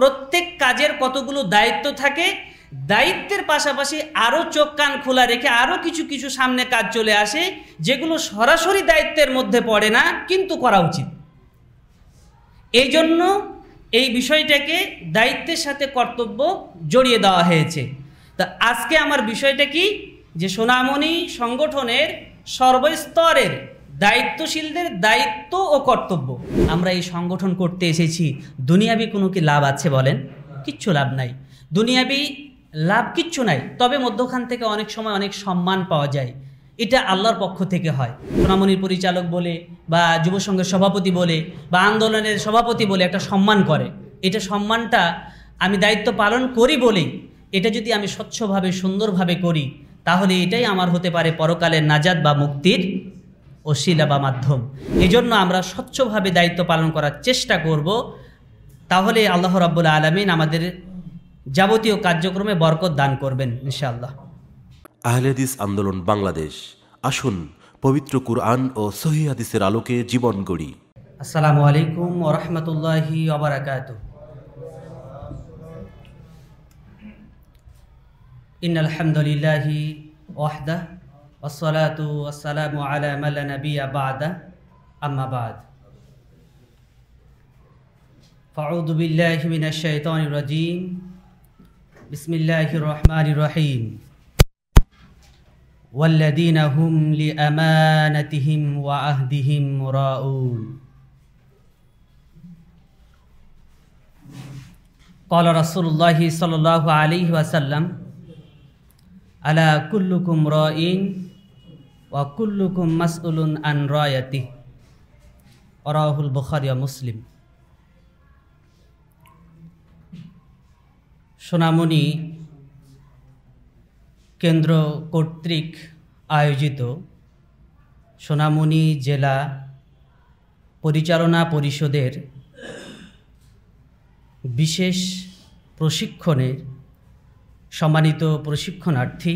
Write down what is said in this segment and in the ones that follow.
প্রত্যেক কাজের কতগুলো দায়িত্ব থাকে দায়িত্বের পাশাপাশি আরও চোখ কান খোলা রেখে আরও কিছু কিছু সামনে কাজ চলে আসে যেগুলো সরাসরি দায়িত্বের মধ্যে পড়ে না কিন্তু করা উচিত এই জন্য এই বিষয়টাকে দায়িত্বের সাথে কর্তব্য জড়িয়ে দেওয়া হয়েছে তা আজকে আমার বিষয়টা কি যে সোনামণি সংগঠনের সর্বস্তরের দায়িত্বশীলদের দায়িত্ব ও কর্তব্য আমরা এই সংগঠন করতে এসেছি দুনিয়াবি কোনো কি লাভ আছে বলেন কিচ্ছু লাভ নাই দুনিয়াবি লাভ কিচ্ছু নাই তবে মধ্যখান থেকে অনেক সময় অনেক সম্মান পাওয়া যায় এটা আল্লাহর পক্ষ থেকে হয় সোনামণির পরিচালক বলে বা যুব সংঘের সভাপতি বলে বা আন্দোলনের সভাপতি বলে একটা সম্মান করে এটা সম্মানটা আমি দায়িত্ব পালন করি বলেই এটা যদি আমি স্বচ্ছভাবে সুন্দরভাবে করি তাহলে এটাই আমার হতে পারে পরকালের নাজাদ বা মুক্তির ও শিলা বা মাধ্যম এজন্য আমরা স্বচ্ছভাবে দায়িত্ব পালন করার চেষ্টা করব তাহলে আল্লাহ রাব্বুল আলমিন আমাদের যাবতীয় কার্যক্রমে বরকত দান করবেন ইনশাআল্লাহ আহলেদিস আন্দোলন বাংলাদেশ আসুন পবিত্র কুরআন ও সহিদের আলোকে জীবন গড়ি আসসালামু আলাইকুম ওরহমতুল্লাহি ওবরাকাত ইন আলহামদুলিল্লাহি ওয়াহদা والصلاة والسلام على من لا نبي بعد أما بعد فأعوذ بالله من الشيطان الرجيم بسم الله الرحمن الرحيم والذين هم لأمانتهم وعهدهم راؤون قال رسول الله صلى الله عليه وسلم ألا كلكم رائين ওয়াকুল্লুকুম মাসউলুন আন রয়াতি অরাহুল বখারিয়া মুসলিম সোনামণি কেন্দ্র কর্তৃক আয়োজিত সোনামণি জেলা পরিচালনা পরিষদের বিশেষ প্রশিক্ষণের সম্মানিত প্রশিক্ষণার্থী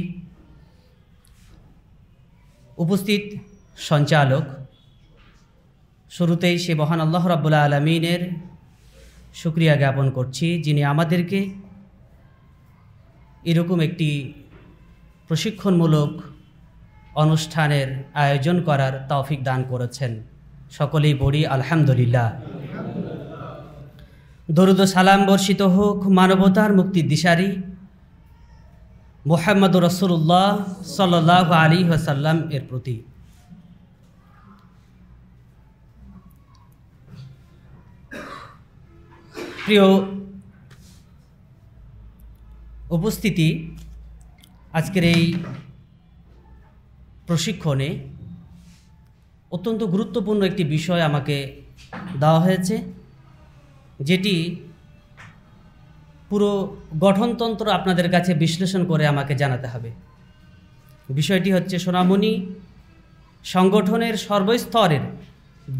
উপস্থিত সঞ্চালক শুরুতেই সে মহান আল্লাহ রাবুল্লা আলমিনের সুক্রিয়া জ্ঞাপন করছি যিনি আমাদেরকে এরকম একটি প্রশিক্ষণমূলক অনুষ্ঠানের আয়োজন করার তৌফিক দান করেছেন সকলেই বড়ি আলহামদুলিল্লাহ দরুদ সালাম বর্ষিত হোক মানবতার মুক্তির দিশারি মোহাম্মদ রসুল্লাহ সাল্লাহ আলী ওসাল্লাম এর প্রতি প্রিয় উপস্থিতি আজকের এই প্রশিক্ষণে অত্যন্ত গুরুত্বপূর্ণ একটি বিষয় আমাকে দেওয়া হয়েছে যেটি পুরো গঠনতন্ত্র আপনাদের কাছে বিশ্লেষণ করে আমাকে জানাতে হবে বিষয়টি হচ্ছে সোনামণি সংগঠনের সর্বস্তরের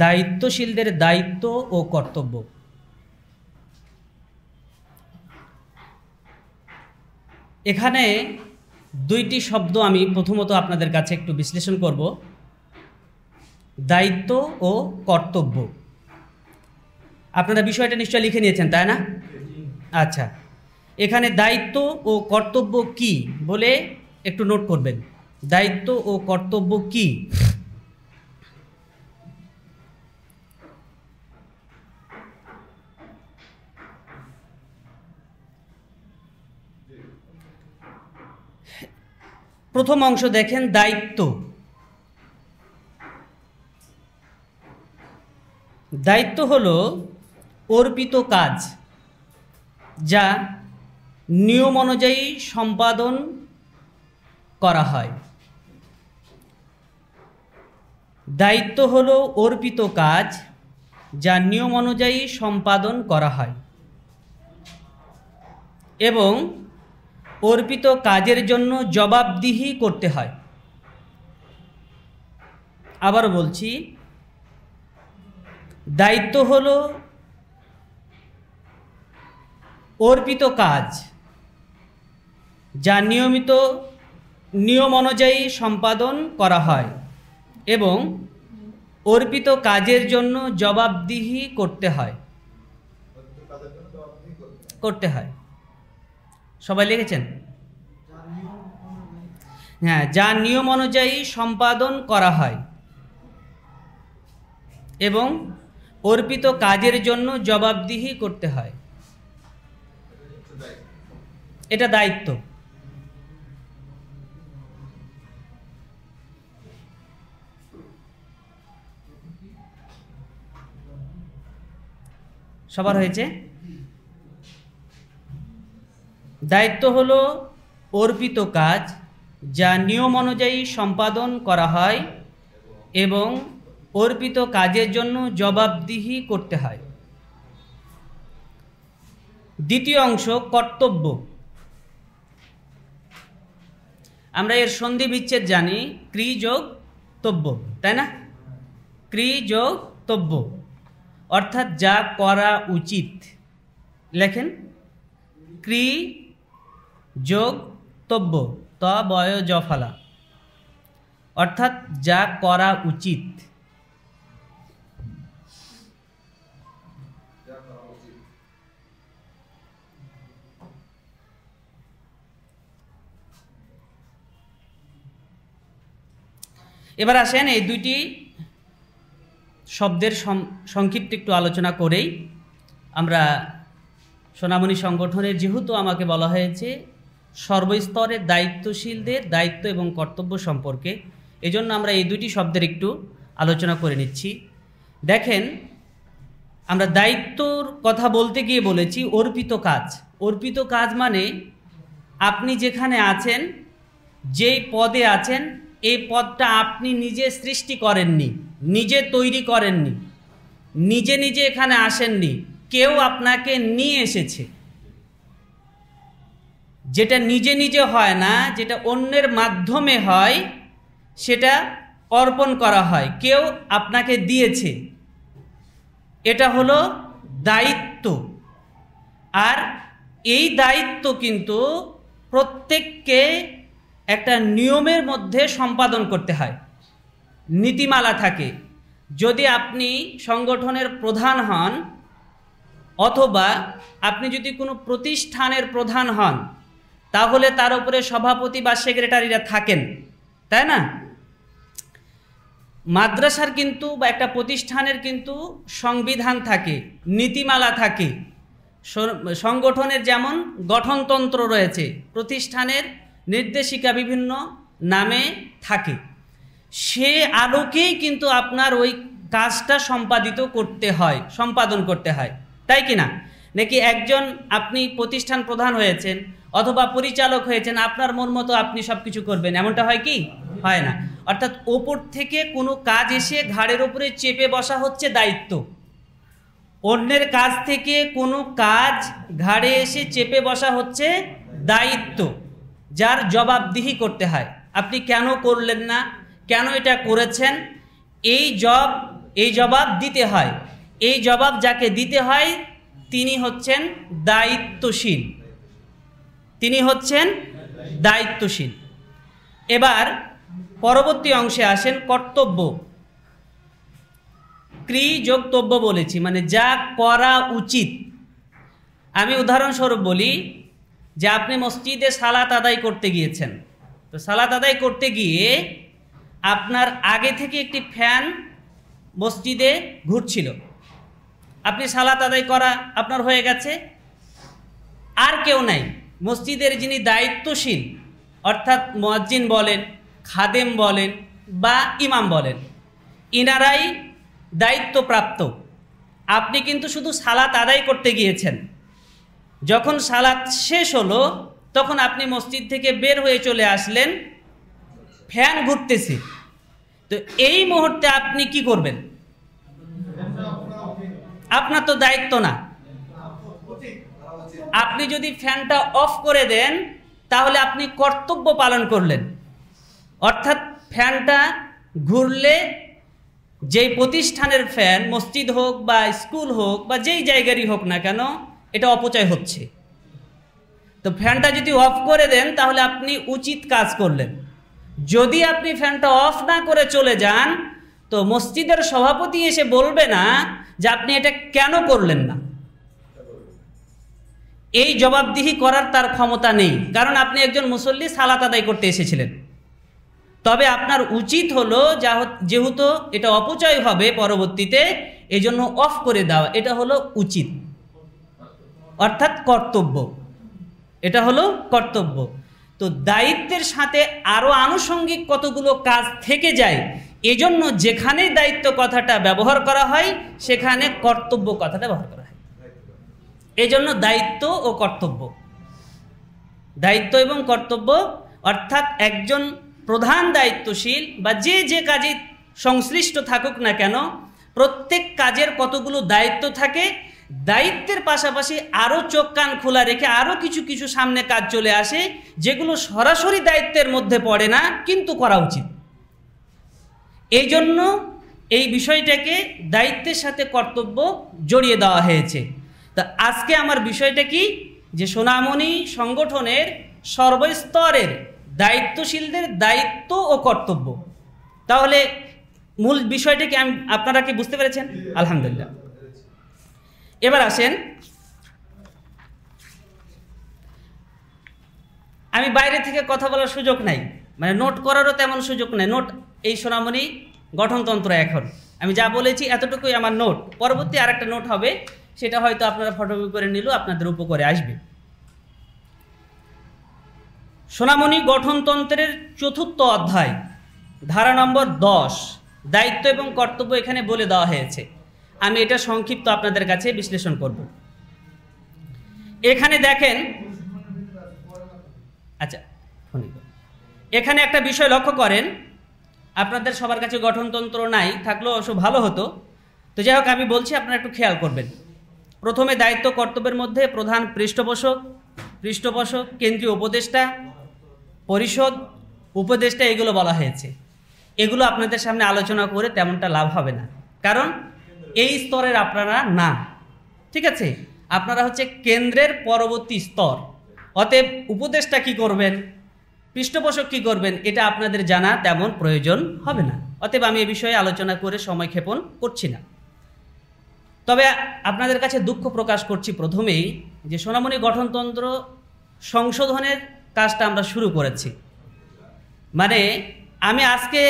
দায়িত্বশীলদের দায়িত্ব ও কর্তব্য এখানে দুইটি শব্দ আমি প্রথমত আপনাদের কাছে একটু বিশ্লেষণ করব দায়িত্ব ও কর্তব্য আপনারা বিষয়টা নিশ্চয় লিখে নিয়েছেন তাই না আচ্ছা এখানে দায়িত্ব ও কর্তব্য কি বলে একটু নোট করবেন দায়িত্ব ও কর্তব্য কি প্রথম অংশ দেখেন দায়িত্ব দায়িত্ব হলো অর্পিত কাজ যা নিয়ম অনুযায়ী সম্পাদন করা হয় দায়িত্ব হল অর্পিত কাজ যা নিয়ম অনুযায়ী সম্পাদন করা হয় এবং অর্পিত কাজের জন্য জবাবদিহি করতে হয় আবার বলছি দায়িত্ব হলো অর্পিত কাজ যা নিয়মিত নিয়ম অনুযায়ী সম্পাদন করা হয় এবং অর্পিত কাজের জন্য জবাবদিহি করতে হয় করতে হয় সবাই লিখেছেন হ্যাঁ যা নিয়ম অনুযায়ী সম্পাদন করা হয় এবং অর্পিত কাজের জন্য জবাবদিহি করতে হয় এটা দায়িত্ব সবার হয়েছে দায়িত্ব হল অর্পিত কাজ যা নিয়ম অনুযায়ী সম্পাদন করা হয় এবং অর্পিত কাজের জন্য জবাবদিহি করতে হয় দ্বিতীয় অংশ কর্তব্য আমরা এর সন্ধি বিচ্ছেদ জানি ক্রি যোগ তব্য তাই না ক্রি যোগ তব্য অর্থাৎ যা করা উচিত লেখেন ক্রি যোগ তব্য ত বয় জফালা অর্থাৎ যা করা উচিত এবার আসেন এই দুইটি শব্দের সংক্ষিপ্ত একটু আলোচনা করেই আমরা সোনামণি সংগঠনের যেহেতু আমাকে বলা হয়েছে সর্বস্তরের দায়িত্বশীলদের দায়িত্ব এবং কর্তব্য সম্পর্কে এজন্য আমরা এই দুটি শব্দের একটু আলোচনা করে নিচ্ছি দেখেন আমরা দায়িত্বর কথা বলতে গিয়ে বলেছি অর্পিত কাজ অর্পিত কাজ মানে আপনি যেখানে আছেন যেই পদে আছেন এই পদটা আপনি নিজে সৃষ্টি করেননি নিজে তৈরি করেননি নিজে নিজে এখানে আসেননি কেউ আপনাকে নিয়ে এসেছে যেটা নিজে নিজে হয় না যেটা অন্যের মাধ্যমে হয় সেটা অর্পণ করা হয় কেউ আপনাকে দিয়েছে এটা হলো দায়িত্ব আর এই দায়িত্ব কিন্তু প্রত্যেককে একটা নিয়মের মধ্যে সম্পাদন করতে হয় নীতিমালা থাকে যদি আপনি সংগঠনের প্রধান হন অথবা আপনি যদি কোনো প্রতিষ্ঠানের প্রধান হন তাহলে তার উপরে সভাপতি বা সেক্রেটারিরা থাকেন তাই না মাদ্রাসার কিন্তু বা একটা প্রতিষ্ঠানের কিন্তু সংবিধান থাকে নীতিমালা থাকে সংগঠনের যেমন গঠনতন্ত্র রয়েছে প্রতিষ্ঠানের নির্দেশিকা বিভিন্ন নামে থাকে সে আলোকেই কিন্তু আপনার ওই কাজটা সম্পাদিত করতে হয় সম্পাদন করতে হয় তাই কি না নাকি একজন আপনি প্রতিষ্ঠান প্রধান হয়েছেন অথবা পরিচালক হয়েছেন আপনার মন মতো আপনি সব কিছু করবেন এমনটা হয় কি হয় না অর্থাৎ ওপর থেকে কোনো কাজ এসে ঘাড়ের ওপরে চেপে বসা হচ্ছে দায়িত্ব অন্যের কাজ থেকে কোনো কাজ ঘাড়ে এসে চেপে বসা হচ্ছে দায়িত্ব যার জবাবদিহি করতে হয় আপনি কেন করলেন না কেন এটা করেছেন এই জব এই জবাব দিতে হয় এই জবাব যাকে দিতে হয় তিনি হচ্ছেন দায়িত্বশীল তিনি হচ্ছেন দায়িত্বশীল এবার পরবর্তী অংশে আসেন কর্তব্য ক্রিযোগতব্য বলেছি মানে যা করা উচিত আমি উদাহরণস্বরূপ বলি যে আপনি মসজিদে সালাত আদায় করতে গিয়েছেন তো সালাত আদায় করতে গিয়ে আপনার আগে থেকে একটি ফ্যান মসজিদে ঘুরছিল আপনি সালাত আদায় করা আপনার হয়ে গেছে আর কেউ নাই মসজিদের যিনি দায়িত্বশীল অর্থাৎ মজ্জিন বলেন খাদেম বলেন বা ইমাম বলেন ইনারাই দায়িত্বপ্রাপ্ত আপনি কিন্তু শুধু সালাত আদায় করতে গিয়েছেন যখন সালাত শেষ হলো তখন আপনি মসজিদ থেকে বের হয়ে চলে আসলেন ফ্যান ঘুরতেছে তো এই মুহূর্তে আপনি কি করবেন আপনার তো দায়িত্ব না আপনি যদি ফ্যানটা অফ করে দেন তাহলে আপনি কর্তব্য পালন করলেন অর্থাৎ ফ্যানটা ঘুরলে যেই প্রতিষ্ঠানের ফ্যান মসজিদ হোক বা স্কুল হোক বা যেই জায়গারই হোক না কেন এটা অপচয় হচ্ছে তো ফ্যানটা যদি অফ করে দেন তাহলে আপনি উচিত কাজ করলেন যদি আপনি ফ্যানটা অফ না করে চলে যান তো মসজিদের সভাপতি এসে বলবে না যে আপনি এটা কেন করলেন না এই জবাবদিহি করার তার ক্ষমতা নেই কারণ আপনি একজন মুসল্লি সালাত আদায় করতে এসেছিলেন তবে আপনার উচিত হলো যা যেহেতু এটা অপচয় হবে পরবর্তীতে এজন্য অফ করে দেওয়া এটা হলো উচিত অর্থাৎ কর্তব্য এটা হলো কর্তব্য তো দায়িত্বের সাথে আরও আনুষঙ্গিক কতগুলো কাজ থেকে যায় এজন্য যেখানেই দায়িত্ব কথাটা ব্যবহার করা হয় সেখানে কর্তব্য কথাটা ব্যবহার করা হয় এজন্য দায়িত্ব ও কর্তব্য দায়িত্ব এবং কর্তব্য অর্থাৎ একজন প্রধান দায়িত্বশীল বা যে যে কাজে সংশ্লিষ্ট থাকুক না কেন প্রত্যেক কাজের কতগুলো দায়িত্ব থাকে দায়িত্বের পাশাপাশি আরও চোখ কান খোলা রেখে আরও কিছু কিছু সামনে কাজ চলে আসে যেগুলো সরাসরি দায়িত্বের মধ্যে পড়ে না কিন্তু করা উচিত এই জন্য এই বিষয়টাকে দায়িত্বের সাথে কর্তব্য জড়িয়ে দেওয়া হয়েছে তা আজকে আমার বিষয়টা কি যে সোনামণি সংগঠনের সর্বস্তরের দায়িত্বশীলদের দায়িত্ব ও কর্তব্য তাহলে মূল বিষয়টা কি আমি আপনারা কি বুঝতে পেরেছেন আলহামদুলিল্লাহ এবার আসেন আমি বাইরে থেকে কথা বলার সুযোগ নাই মানে নোট করারও তেমন সুযোগ নাই নোট এই সোনামণি গঠনতন্ত্র এখন আমি যা বলেছি এতটুকুই আমার নোট পরবর্তী আর একটা নোট হবে সেটা হয়তো আপনারা ফটোকপি করে নিলেও আপনাদের করে আসবে সোনামণি গঠনতন্ত্রের চতুর্থ অধ্যায় ধারা নম্বর দশ দায়িত্ব এবং কর্তব্য এখানে বলে দেওয়া হয়েছে আমি এটা সংক্ষিপ্ত আপনাদের কাছে বিশ্লেষণ করব এখানে দেখেন আচ্ছা এখানে একটা বিষয় লক্ষ্য করেন আপনাদের সবার কাছে গঠনতন্ত্র নাই থাকলেও অবশ্য ভালো হতো তো যাই হোক আমি বলছি আপনারা একটু খেয়াল করবেন প্রথমে দায়িত্ব কর্তব্যের মধ্যে প্রধান পৃষ্ঠপোষক পৃষ্ঠপোষক কেন্দ্রীয় উপদেষ্টা পরিষদ উপদেষ্টা এগুলো বলা হয়েছে এগুলো আপনাদের সামনে আলোচনা করে তেমনটা লাভ হবে না কারণ এই স্তরের আপনারা না ঠিক আছে আপনারা হচ্ছে কেন্দ্রের পরবর্তী স্তর অতএব উপদেশটা কি করবেন পৃষ্ঠপোষক কী করবেন এটা আপনাদের জানা তেমন প্রয়োজন হবে না অতএব আমি এ বিষয়ে আলোচনা করে সময় ক্ষেপণ করছি না তবে আপনাদের কাছে দুঃখ প্রকাশ করছি প্রথমেই যে সোনামণি গঠনতন্ত্র সংশোধনের কাজটা আমরা শুরু করেছি মানে আমি আজকে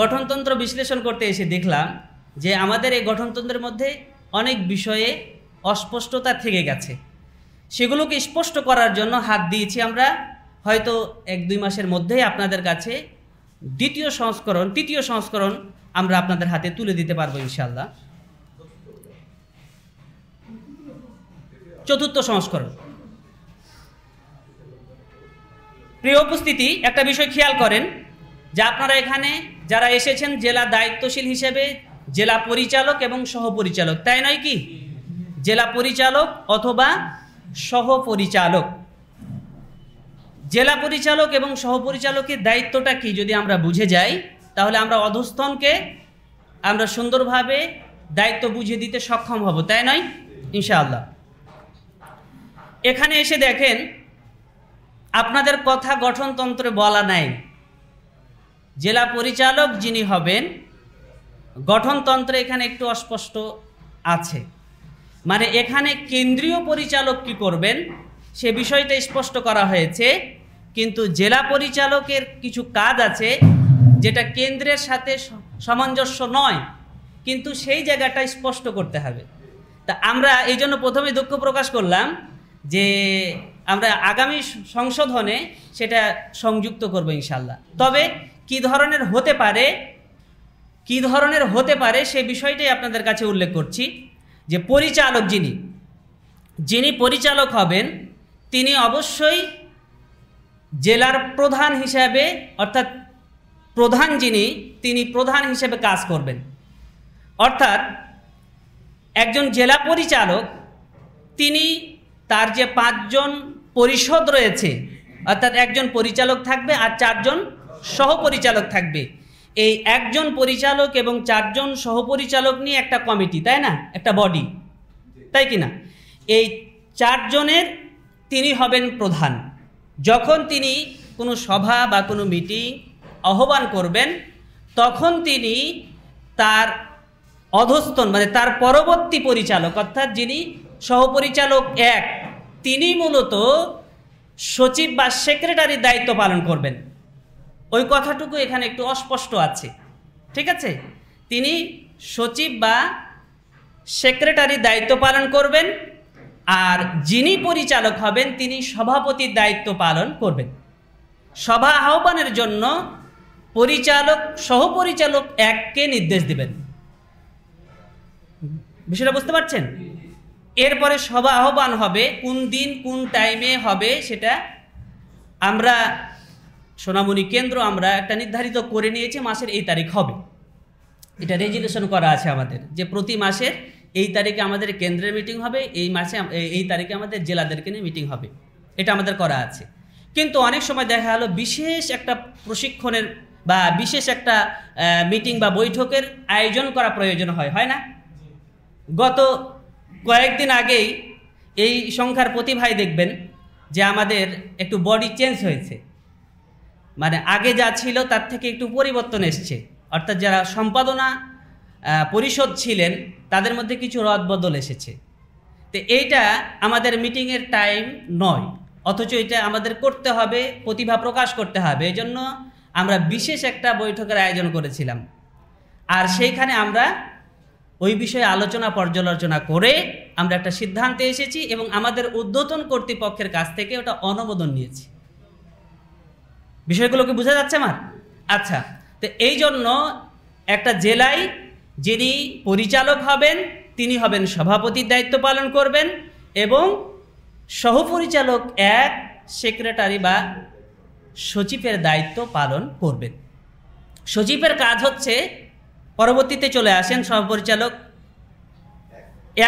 গঠনতন্ত্র বিশ্লেষণ করতে এসে দেখলাম যে আমাদের এই গঠনতন্ত্রের মধ্যে অনেক বিষয়ে অস্পষ্টতা থেকে গেছে সেগুলোকে স্পষ্ট করার জন্য হাত দিয়েছি আমরা হয়তো এক দুই মাসের মধ্যেই আপনাদের কাছে দ্বিতীয় সংস্করণ তৃতীয় সংস্করণ আমরা আপনাদের হাতে তুলে দিতে পারবো ইনশাল্লাহ চতুর্থ সংস্করণ প্রিয় উপস্থিতি একটা বিষয় খেয়াল করেন যে আপনারা এখানে যারা এসেছেন জেলা দায়িত্বশীল হিসেবে জেলা পরিচালক এবং সহপরিচালক তাই নয় কি জেলা পরিচালক অথবা সহপরিচালক জেলা পরিচালক এবং সহপরিচালকের দায়িত্বটা কি যদি আমরা বুঝে যাই তাহলে আমরা অধস্থনকে আমরা সুন্দরভাবে দায়িত্ব বুঝে দিতে সক্ষম হব তাই নয় ইনশাআল্লাহ এখানে এসে দেখেন আপনাদের কথা গঠনতন্ত্রে বলা নাই জেলা পরিচালক যিনি হবেন গঠনতন্ত্র এখানে একটু অস্পষ্ট আছে মানে এখানে কেন্দ্রীয় পরিচালক কি করবেন সে বিষয়টা স্পষ্ট করা হয়েছে কিন্তু জেলা পরিচালকের কিছু কাজ আছে যেটা কেন্দ্রের সাথে সামঞ্জস্য নয় কিন্তু সেই জায়গাটা স্পষ্ট করতে হবে তা আমরা এই জন্য প্রথমে দুঃখ প্রকাশ করলাম যে আমরা আগামী সংশোধনে সেটা সংযুক্ত করবো ইনশাল্লাহ তবে কি ধরনের হতে পারে কি ধরনের হতে পারে সে বিষয়টাই আপনাদের কাছে উল্লেখ করছি যে পরিচালক যিনি যিনি পরিচালক হবেন তিনি অবশ্যই জেলার প্রধান হিসাবে অর্থাৎ প্রধান যিনি তিনি প্রধান হিসেবে কাজ করবেন অর্থাৎ একজন জেলা পরিচালক তিনি তার যে পাঁচজন পরিষদ রয়েছে অর্থাৎ একজন পরিচালক থাকবে আর চারজন সহপরিচালক থাকবে এই একজন পরিচালক এবং চারজন সহপরিচালক নিয়ে একটা কমিটি তাই না একটা বডি তাই কি না এই চারজনের তিনি হবেন প্রধান যখন তিনি কোনো সভা বা কোনো মিটিং আহ্বান করবেন তখন তিনি তার অধস্তন মানে তার পরবর্তী পরিচালক অর্থাৎ যিনি সহপরিচালক এক তিনি মূলত সচিব বা সেক্রেটারির দায়িত্ব পালন করবেন ওই কথাটুকু এখানে একটু অস্পষ্ট আছে ঠিক আছে তিনি সচিব বা সেক্রেটারি দায়িত্ব পালন করবেন আর যিনি পরিচালক হবেন তিনি সভাপতির দায়িত্ব পালন করবেন সভা আহ্বানের জন্য পরিচালক সহপরিচালক এককে নির্দেশ দিবেন বিষয়টা বুঝতে পারছেন এরপরে সভা আহ্বান হবে কোন দিন কোন টাইমে হবে সেটা আমরা সোনামণি কেন্দ্র আমরা একটা নির্ধারিত করে নিয়েছি মাসের এই তারিখ হবে এটা রেজুলেশন করা আছে আমাদের যে প্রতি মাসের এই তারিখে আমাদের কেন্দ্রের মিটিং হবে এই মাসে এই তারিখে আমাদের জেলাদেরকে নিয়ে মিটিং হবে এটা আমাদের করা আছে কিন্তু অনেক সময় দেখা গেলো বিশেষ একটা প্রশিক্ষণের বা বিশেষ একটা মিটিং বা বৈঠকের আয়োজন করা প্রয়োজন হয় হয় না গত কয়েকদিন আগেই এই সংখ্যার প্রতিভায় দেখবেন যে আমাদের একটু বডি চেঞ্জ হয়েছে মানে আগে যা ছিল তার থেকে একটু পরিবর্তন এসছে অর্থাৎ যারা সম্পাদনা পরিষদ ছিলেন তাদের মধ্যে কিছু রদবদল এসেছে তো এইটা আমাদের মিটিংয়ের টাইম নয় অথচ এটা আমাদের করতে হবে প্রতিভা প্রকাশ করতে হবে এই জন্য আমরা বিশেষ একটা বৈঠকের আয়োজন করেছিলাম আর সেইখানে আমরা ওই বিষয়ে আলোচনা পর্যালোচনা করে আমরা একটা সিদ্ধান্তে এসেছি এবং আমাদের উদ্বোধন কর্তৃপক্ষের কাছ থেকে ওটা অনুমোদন নিয়েছি বিষয়গুলোকে বোঝা যাচ্ছে আমার আচ্ছা তো এই জন্য একটা জেলায় যিনি পরিচালক হবেন তিনি হবেন সভাপতির দায়িত্ব পালন করবেন এবং সহপরিচালক এক সেক্রেটারি বা সচিবের দায়িত্ব পালন করবেন সচিবের কাজ হচ্ছে পরবর্তীতে চলে আসেন সহপরিচালক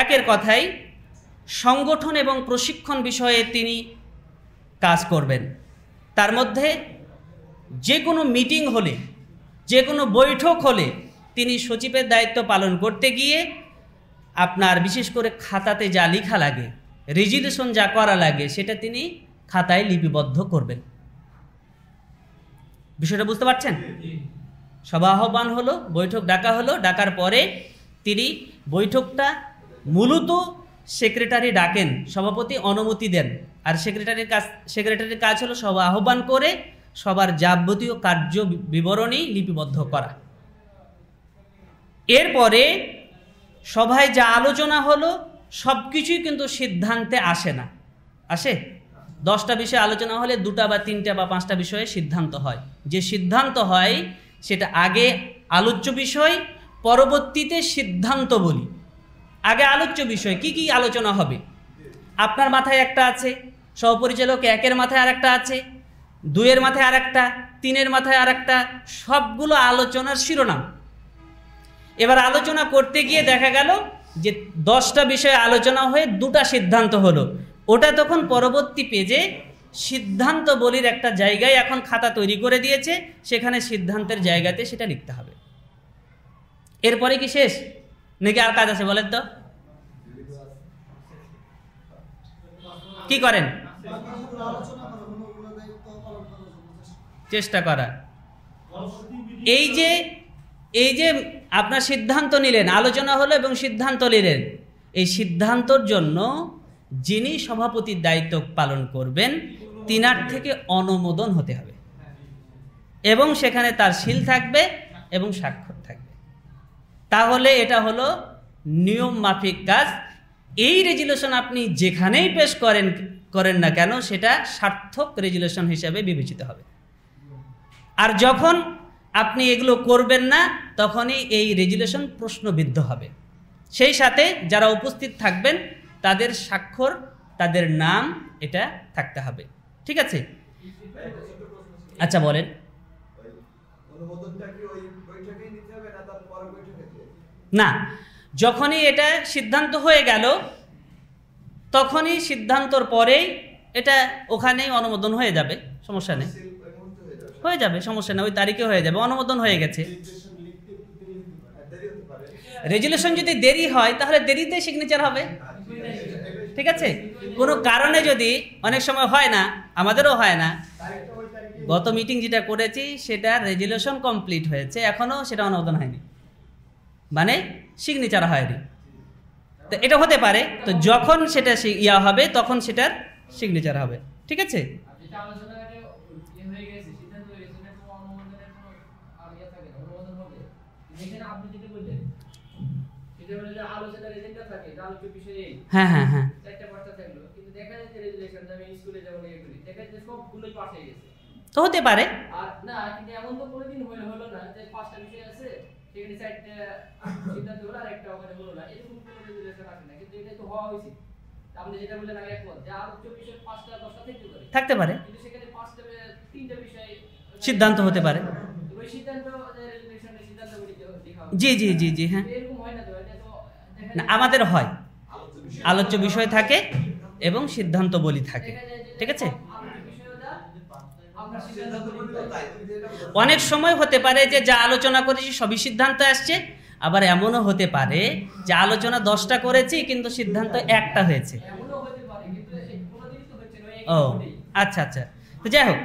একের কথাই সংগঠন এবং প্রশিক্ষণ বিষয়ে তিনি কাজ করবেন তার মধ্যে যে কোনো মিটিং হলে যে কোনো বৈঠক হলে তিনি সচিবের দায়িত্ব পালন করতে গিয়ে আপনার বিশেষ করে খাতাতে যা লেখা লাগে রেজুলেশন যা করা লাগে সেটা তিনি খাতায় লিপিবদ্ধ করবেন বিষয়টা বুঝতে পারছেন সব আহ্বান হলো বৈঠক ডাকা হলো ডাকার পরে তিনি বৈঠকটা মূলত সেক্রেটারি ডাকেন সভাপতি অনুমতি দেন আর সেক্রেটারির কাজ সেক্রেটারির কাজ হলো সভা আহ্বান করে সবার যাবতীয় কার্য বিবরণী লিপিবদ্ধ করা এরপরে সভায় যা আলোচনা হলো সব কিছুই কিন্তু সিদ্ধান্তে আসে না আসে দশটা বিষয়ে আলোচনা হলে দুটা বা তিনটা বা পাঁচটা বিষয়ে সিদ্ধান্ত হয় যে সিদ্ধান্ত হয় সেটা আগে আলোচ্য বিষয় পরবর্তীতে সিদ্ধান্ত বলি আগে আলোচ্য বিষয় কি কি আলোচনা হবে আপনার মাথায় একটা আছে সহপরিচালক একের মাথায় আর একটা আছে দুইয়ের মাথায় আর একটা তিনের মাথায় আর একটা সবগুলো আলোচনার শিরোনাম এবার আলোচনা করতে গিয়ে দেখা গেল যে দশটা বিষয়ে আলোচনা হয়ে দুটা সিদ্ধান্ত হলো ওটা তখন পরবর্তী পেজে সিদ্ধান্ত বলির একটা জায়গায় এখন খাতা তৈরি করে দিয়েছে সেখানে সিদ্ধান্তের জায়গাতে সেটা লিখতে হবে এরপরে কি শেষ নাকি আর কাজ আছে বলেন তো কি করেন চেষ্টা করা এই যে এই যে আপনার সিদ্ধান্ত নিলেন আলোচনা হলো এবং সিদ্ধান্ত নিলেন এই সিদ্ধান্তর জন্য যিনি সভাপতির দায়িত্ব পালন করবেন তিনার থেকে অনুমোদন হতে হবে এবং সেখানে তার শিল থাকবে এবং স্বাক্ষর থাকবে তাহলে এটা হলো নিয়ম মাফিক কাজ এই রেজুলেশন আপনি যেখানেই পেশ করেন করেন না কেন সেটা সার্থক রেজুলেশন হিসাবে বিবেচিত হবে আর যখন আপনি এগুলো করবেন না তখনই এই রেজুলেশন প্রশ্নবিদ্ধ হবে সেই সাথে যারা উপস্থিত থাকবেন তাদের স্বাক্ষর তাদের নাম এটা থাকতে হবে ঠিক আছে আচ্ছা বলেন না যখনই এটা সিদ্ধান্ত হয়ে গেল তখনই সিদ্ধান্তর পরেই এটা ওখানেই অনুমোদন হয়ে যাবে সমস্যা নেই হয়ে যাবে সমস্যা না ওই তারিখে হয়ে যাবে অনুমোদন হয়ে গেছে রেজুলেশন যদি দেরি হয় তাহলে দেরিতে সিগনেচার হবে ঠিক আছে কোনো কারণে যদি অনেক সময় হয় না আমাদেরও হয় না গত মিটিং যেটা করেছি সেটা রেজুলেশন কমপ্লিট হয়েছে এখনও সেটা অনুমোদন হয়নি মানে সিগনেচার হয়নি তো এটা হতে পারে তো যখন সেটা ইয়া হবে তখন সেটার সিগনেচার হবে ঠিক আছে হ্যাঁ, হ্যাঁ, হ্যাঁ। হতে পারে আপনি যেটা বললেন যে আলোচ্য পাঁচটা দশটা থাকতে পারে থাকতে পারে কিন্তু সেখানে পাঁচটা তিনটা সিদ্ধান্ত হতে পারে সিদ্ধান্ত সিদ্ধান্ত জি জি জি জি হ্যাঁ এরকম হয় না না আমাদের হয় আলোচ্য বিষয় থাকে এবং সিদ্ধান্ত বলি থাকে ঠিক আছে অনেক সময় হতে পারে যে যা আলোচনা করেছি সবই সিদ্ধান্ত আসছে আবার এমনও হতে পারে যে আলোচনা দশটা করেছি কিন্তু সিদ্ধান্ত একটা হয়েছে ও আচ্ছা আচ্ছা তো যাই হোক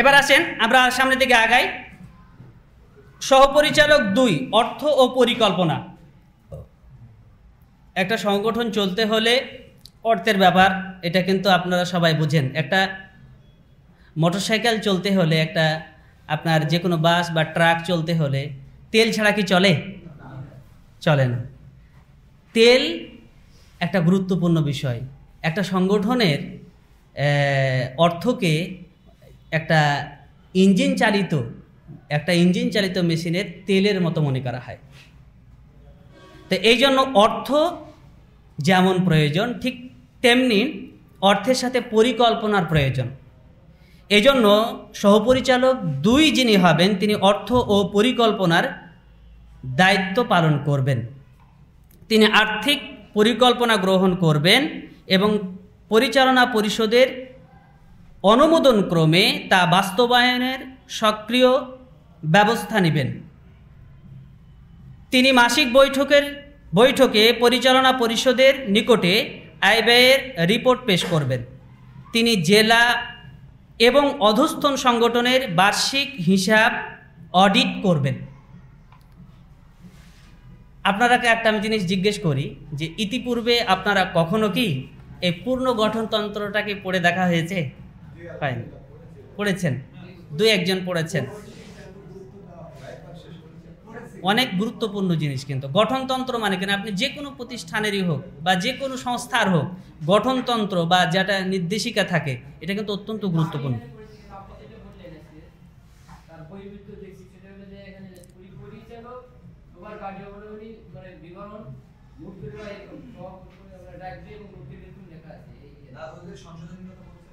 এবার আসেন আমরা সামনের দিকে আগাই সহপরিচালক দুই অর্থ ও পরিকল্পনা একটা সংগঠন চলতে হলে অর্থের ব্যাপার এটা কিন্তু আপনারা সবাই বুঝেন একটা মোটরসাইকেল চলতে হলে একটা আপনার যে কোনো বাস বা ট্রাক চলতে হলে তেল ছাড়া কি চলে চলে না তেল একটা গুরুত্বপূর্ণ বিষয় একটা সংগঠনের অর্থকে একটা ইঞ্জিন চালিত একটা ইঞ্জিন চালিত মেশিনের তেলের মতো মনে করা হয় তো এই জন্য অর্থ যেমন প্রয়োজন ঠিক তেমনি অর্থের সাথে পরিকল্পনার প্রয়োজন এজন্য সহপরিচালক দুই যিনি হবেন তিনি অর্থ ও পরিকল্পনার দায়িত্ব পালন করবেন তিনি আর্থিক পরিকল্পনা গ্রহণ করবেন এবং পরিচালনা পরিষদের অনুমোদন ক্রমে তা বাস্তবায়নের সক্রিয় ব্যবস্থা নেবেন তিনি মাসিক বৈঠকের বৈঠকে পরিচালনা পরিষদের নিকটে আয় ব্যয়ের রিপোর্ট পেশ করবেন তিনি জেলা এবং অধস্থন সংগঠনের বার্ষিক হিসাব অডিট করবেন আপনারাকে একটা আমি জিনিস জিজ্ঞেস করি যে ইতিপূর্বে আপনারা কখনো কি এই পূর্ণ গঠনতন্ত্রটাকে পড়ে দেখা হয়েছে ফাইন পড়েছেন দুই একজন পড়েছেন অনেক গুরুত্বপূর্ণ জিনিস কিন্তু গঠনতন্ত্র মানে কেন আপনি যে কোনো প্রতিষ্ঠানেরই হোক বা যে কোনো সংস্থার হোক গঠনতন্ত্র বা যেটা নির্দেশিকা থাকে এটা কিন্তু অত্যন্ত গুরুত্বপূর্ণ সংশোধন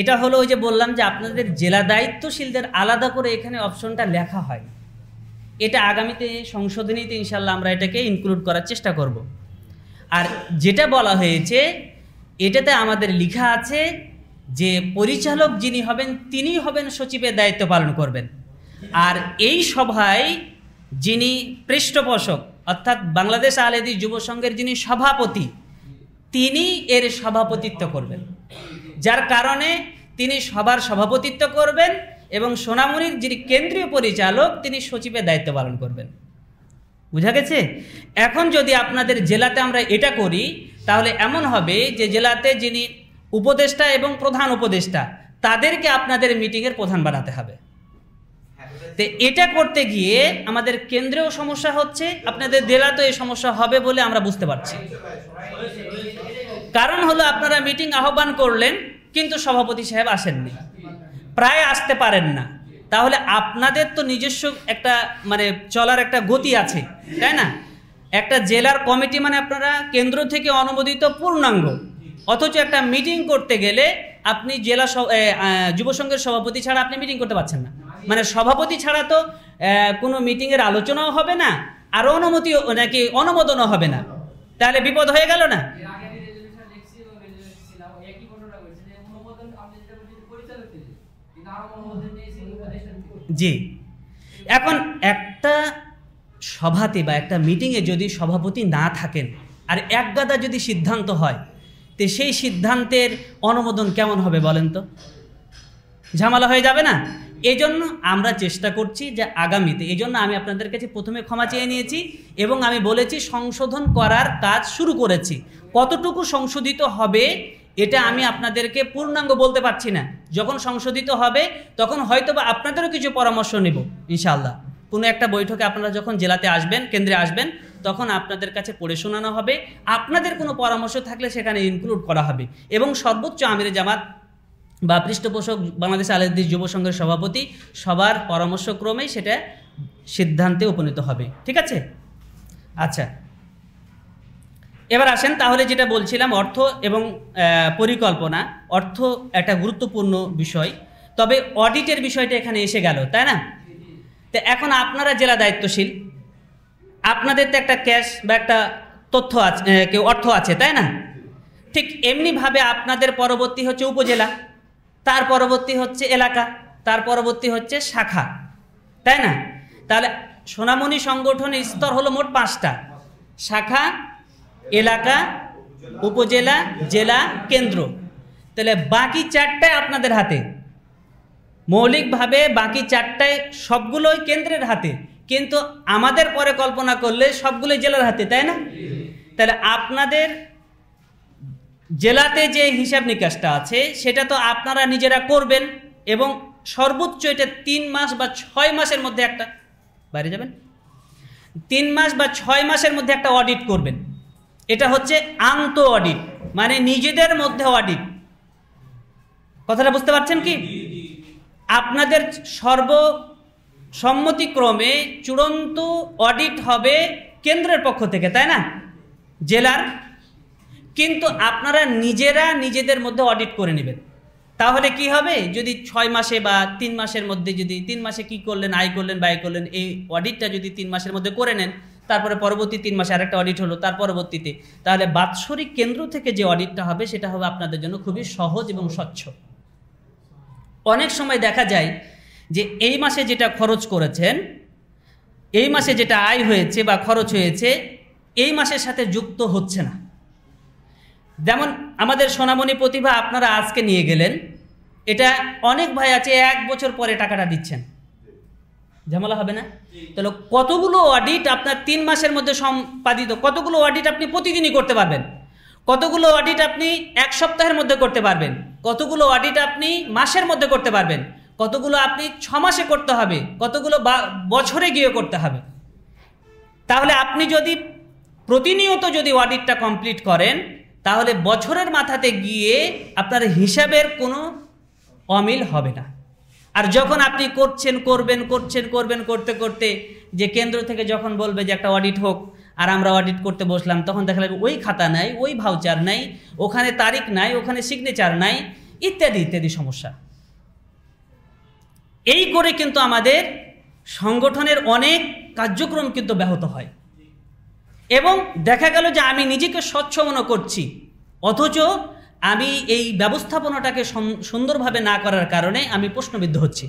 এটা হলো ওই যে বললাম যে আপনাদের জেলা দায়িত্বশীলদের আলাদা করে এখানে অপশনটা লেখা হয় এটা আগামীতে সংশোধনীতে ইনশাল্লাহ আমরা এটাকে ইনক্লুড করার চেষ্টা করব আর যেটা বলা হয়েছে এটাতে আমাদের লেখা আছে যে পরিচালক যিনি হবেন তিনি হবেন সচিবের দায়িত্ব পালন করবেন আর এই সভায় যিনি পৃষ্ঠপোষক অর্থাৎ বাংলাদেশ আলেদি যুব সংঘের যিনি সভাপতি তিনি এর সভাপতিত্ব করবেন যার কারণে তিনি সবার সভাপতিত্ব করবেন এবং সোনামুনির যিনি কেন্দ্রীয় পরিচালক তিনি সচিবের দায়িত্ব পালন করবেন বুঝা গেছে এখন যদি আপনাদের জেলাতে আমরা এটা করি তাহলে এমন হবে যে জেলাতে যিনি উপদেষ্টা এবং প্রধান উপদেষ্টা তাদেরকে আপনাদের মিটিংয়ের প্রধান বানাতে হবে তো এটা করতে গিয়ে আমাদের কেন্দ্রেও সমস্যা হচ্ছে আপনাদের জেলাতেও এই সমস্যা হবে বলে আমরা বুঝতে পারছি কারণ হলো আপনারা মিটিং আহ্বান করলেন কিন্তু সভাপতি সাহেব আসেননি প্রায় আসতে পারেন না তাহলে আপনাদের তো নিজস্ব একটা মানে চলার একটা গতি আছে তাই না একটা জেলার কমিটি মানে আপনারা কেন্দ্র থেকে অনুমোদিত পূর্ণাঙ্গ অথচ একটা মিটিং করতে গেলে আপনি জেলা যুবসংঘের সভাপতি ছাড়া আপনি মিটিং করতে পারছেন না মানে সভাপতি ছাড়া তো কোনো মিটিংয়ের আলোচনাও হবে না আর অনুমতিও নাকি অনুমোদনও হবে না তাহলে বিপদ হয়ে গেল না জি এখন একটা সভাতে বা একটা মিটিংয়ে যদি সভাপতি না থাকেন আর একগাদা যদি সিদ্ধান্ত হয় তো সেই সিদ্ধান্তের অনুমোদন কেমন হবে বলেন তো ঝামেলা হয়ে যাবে না এই জন্য আমরা চেষ্টা করছি যে আগামীতে এই জন্য আমি আপনাদের কাছে প্রথমে ক্ষমা চেয়ে নিয়েছি এবং আমি বলেছি সংশোধন করার কাজ শুরু করেছি কতটুকু সংশোধিত হবে এটা আমি আপনাদেরকে পূর্ণাঙ্গ বলতে পারছি না যখন সংশোধিত হবে তখন হয়তো বা আপনাদেরও কিছু পরামর্শ নেব ইনশাআল্লাহ কোনো একটা বৈঠকে আপনারা যখন জেলাতে আসবেন কেন্দ্রে আসবেন তখন আপনাদের কাছে পড়ে শোনানো হবে আপনাদের কোনো পরামর্শ থাকলে সেখানে ইনক্লুড করা হবে এবং সর্বোচ্চ আমিরে জামাত বা পৃষ্ঠপোষক বাংলাদেশ আলাদিস যুব সংঘের সভাপতি সবার পরামর্শক্রমেই সেটা সিদ্ধান্তে উপনীত হবে ঠিক আছে আচ্ছা এবার আসেন তাহলে যেটা বলছিলাম অর্থ এবং পরিকল্পনা অর্থ একটা গুরুত্বপূর্ণ বিষয় তবে অডিটের বিষয়টা এখানে এসে গেল তাই না তো এখন আপনারা জেলা দায়িত্বশীল আপনাদের তো একটা ক্যাশ বা একটা তথ্য আছে কেউ অর্থ আছে তাই না ঠিক এমনিভাবে আপনাদের পরবর্তী হচ্ছে উপজেলা তার পরবর্তী হচ্ছে এলাকা তার পরবর্তী হচ্ছে শাখা তাই না তাহলে সোনামণি সংগঠনের স্তর হলো মোট পাঁচটা শাখা এলাকা উপজেলা জেলা কেন্দ্র তাহলে বাকি চারটায় আপনাদের হাতে মৌলিকভাবে বাকি চারটায় সবগুলোই কেন্দ্রের হাতে কিন্তু আমাদের পরে কল্পনা করলে সবগুলোই জেলার হাতে তাই না তাহলে আপনাদের জেলাতে যে হিসাব নিকাশটা আছে সেটা তো আপনারা নিজেরা করবেন এবং সর্বোচ্চ এটা তিন মাস বা ছয় মাসের মধ্যে একটা বাইরে যাবেন তিন মাস বা ছয় মাসের মধ্যে একটা অডিট করবেন এটা হচ্ছে আন্ত অডিট মানে নিজেদের মধ্যে অডিট কথাটা বুঝতে পারছেন কি আপনাদের সর্বসম্মতিক্রমে চূড়ান্ত অডিট হবে কেন্দ্রের পক্ষ থেকে তাই না জেলার কিন্তু আপনারা নিজেরা নিজেদের মধ্যে অডিট করে নেবেন তাহলে কি হবে যদি ছয় মাসে বা তিন মাসের মধ্যে যদি তিন মাসে কি করলেন আয় করলেন ব্যয় করলেন এই অডিটটা যদি তিন মাসের মধ্যে করে নেন তারপরে পরবর্তী তিন মাসে আরেকটা অডিট হলো তার পরবর্তীতে তাহলে বাৎসরিক কেন্দ্র থেকে যে অডিটটা হবে সেটা হবে আপনাদের জন্য খুবই সহজ এবং স্বচ্ছ অনেক সময় দেখা যায় যে এই মাসে যেটা খরচ করেছেন এই মাসে যেটা আয় হয়েছে বা খরচ হয়েছে এই মাসের সাথে যুক্ত হচ্ছে না যেমন আমাদের সোনামণি প্রতিভা আপনারা আজকে নিয়ে গেলেন এটা অনেক ভাই আছে এক বছর পরে টাকাটা দিচ্ছেন ঝামেলা হবে না তাহলে কতগুলো অডিট আপনার তিন মাসের মধ্যে সম্পাদিত কতগুলো অডিট আপনি প্রতিদিনই করতে পারবেন কতগুলো অডিট আপনি এক সপ্তাহের মধ্যে করতে পারবেন কতগুলো অডিট আপনি মাসের মধ্যে করতে পারবেন কতগুলো আপনি ছ মাসে করতে হবে কতগুলো বছরে গিয়ে করতে হবে তাহলে আপনি যদি প্রতিনিয়ত যদি অডিটটা কমপ্লিট করেন তাহলে বছরের মাথাতে গিয়ে আপনার হিসাবের কোনো অমিল হবে না আর যখন আপনি করছেন করবেন করছেন করবেন করতে করতে যে কেন্দ্র থেকে যখন বলবে যে একটা অডিট হোক আর আমরা অডিট করতে বসলাম তখন দেখা যাবে ওই খাতা নাই ওই ভাউচার নাই ওখানে তারিখ নাই ওখানে সিগনেচার নাই ইত্যাদি ইত্যাদি সমস্যা এই করে কিন্তু আমাদের সংগঠনের অনেক কার্যক্রম কিন্তু ব্যাহত হয় এবং দেখা গেল যে আমি নিজেকে স্বচ্ছ মনে করছি অথচ আমি এই ব্যবস্থাপনাটাকে সুন্দরভাবে না করার কারণে আমি প্রশ্নবিদ্ধ হচ্ছি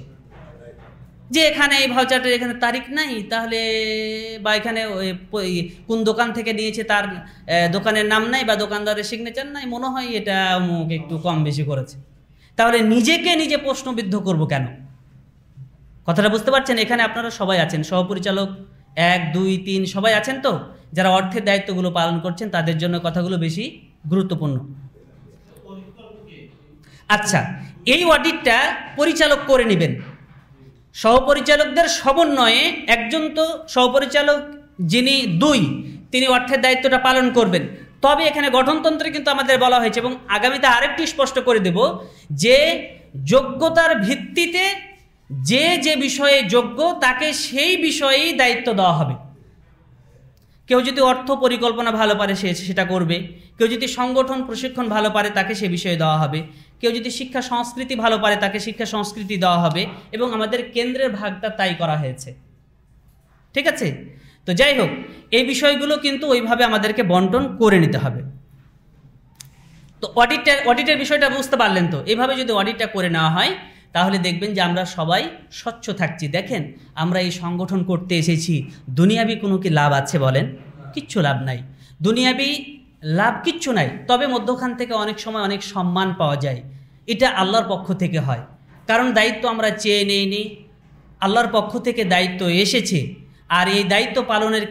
যে এখানে এই ভাউচারটা এখানে তারিখ নাই তাহলে বা এখানে কোন দোকান থেকে নিয়েছে তার দোকানের নাম নাই বা দোকানদারের সিগনেচার নাই মনে হয় এটা অমুক একটু কম বেশি করেছে তাহলে নিজেকে নিজে প্রশ্নবিদ্ধ করব কেন কথাটা বুঝতে পারছেন এখানে আপনারা সবাই আছেন সহপরিচালক এক দুই তিন সবাই আছেন তো যারা অর্থের দায়িত্বগুলো পালন করছেন তাদের জন্য কথাগুলো বেশি গুরুত্বপূর্ণ আচ্ছা এই অডিটটা পরিচালক করে নেবেন সহপরিচালকদের সমন্বয়ে একজন তো সহপরিচালক যিনি দুই তিনি অর্থের দায়িত্বটা পালন করবেন তবে এখানে গঠনতন্ত্রে কিন্তু আমাদের বলা হয়েছে এবং আগামীতে আরেকটি স্পষ্ট করে দেব যে যোগ্যতার ভিত্তিতে যে যে বিষয়ে যোগ্য তাকে সেই বিষয়েই দায়িত্ব দেওয়া হবে কেউ যদি অর্থ পরিকল্পনা ভালো পারে সে সেটা করবে কেউ যদি সংগঠন প্রশিক্ষণ ভালো পারে তাকে সে বিষয়ে দেওয়া হবে কেউ যদি শিক্ষা সংস্কৃতি ভালো পারে তাকে শিক্ষা সংস্কৃতি দেওয়া হবে এবং আমাদের কেন্দ্রের ভাগটা তাই করা হয়েছে ঠিক আছে তো যাই হোক এই বিষয়গুলো কিন্তু ওইভাবে আমাদেরকে বন্টন করে নিতে হবে তো অডিটটার অডিটের বিষয়টা বুঝতে পারলেন তো এভাবে যদি অডিটটা করে নেওয়া হয় তাহলে দেখবেন যে আমরা সবাই স্বচ্ছ থাকছি দেখেন আমরা এই সংগঠন করতে এসেছি দুনিয়াবি কোনো কি লাভ আছে বলেন কিচ্ছু লাভ নাই দুনিয়াবি লাভ কিচ্ছু নাই তবে মধ্যখান থেকে অনেক সময় অনেক সম্মান পাওয়া যায় এটা আল্লাহর পক্ষ থেকে হয় কারণ দায়িত্ব আমরা চেয়ে নি আল্লাহর পক্ষ থেকে দায়িত্ব এসেছে আর এই দায়িত্ব পালনের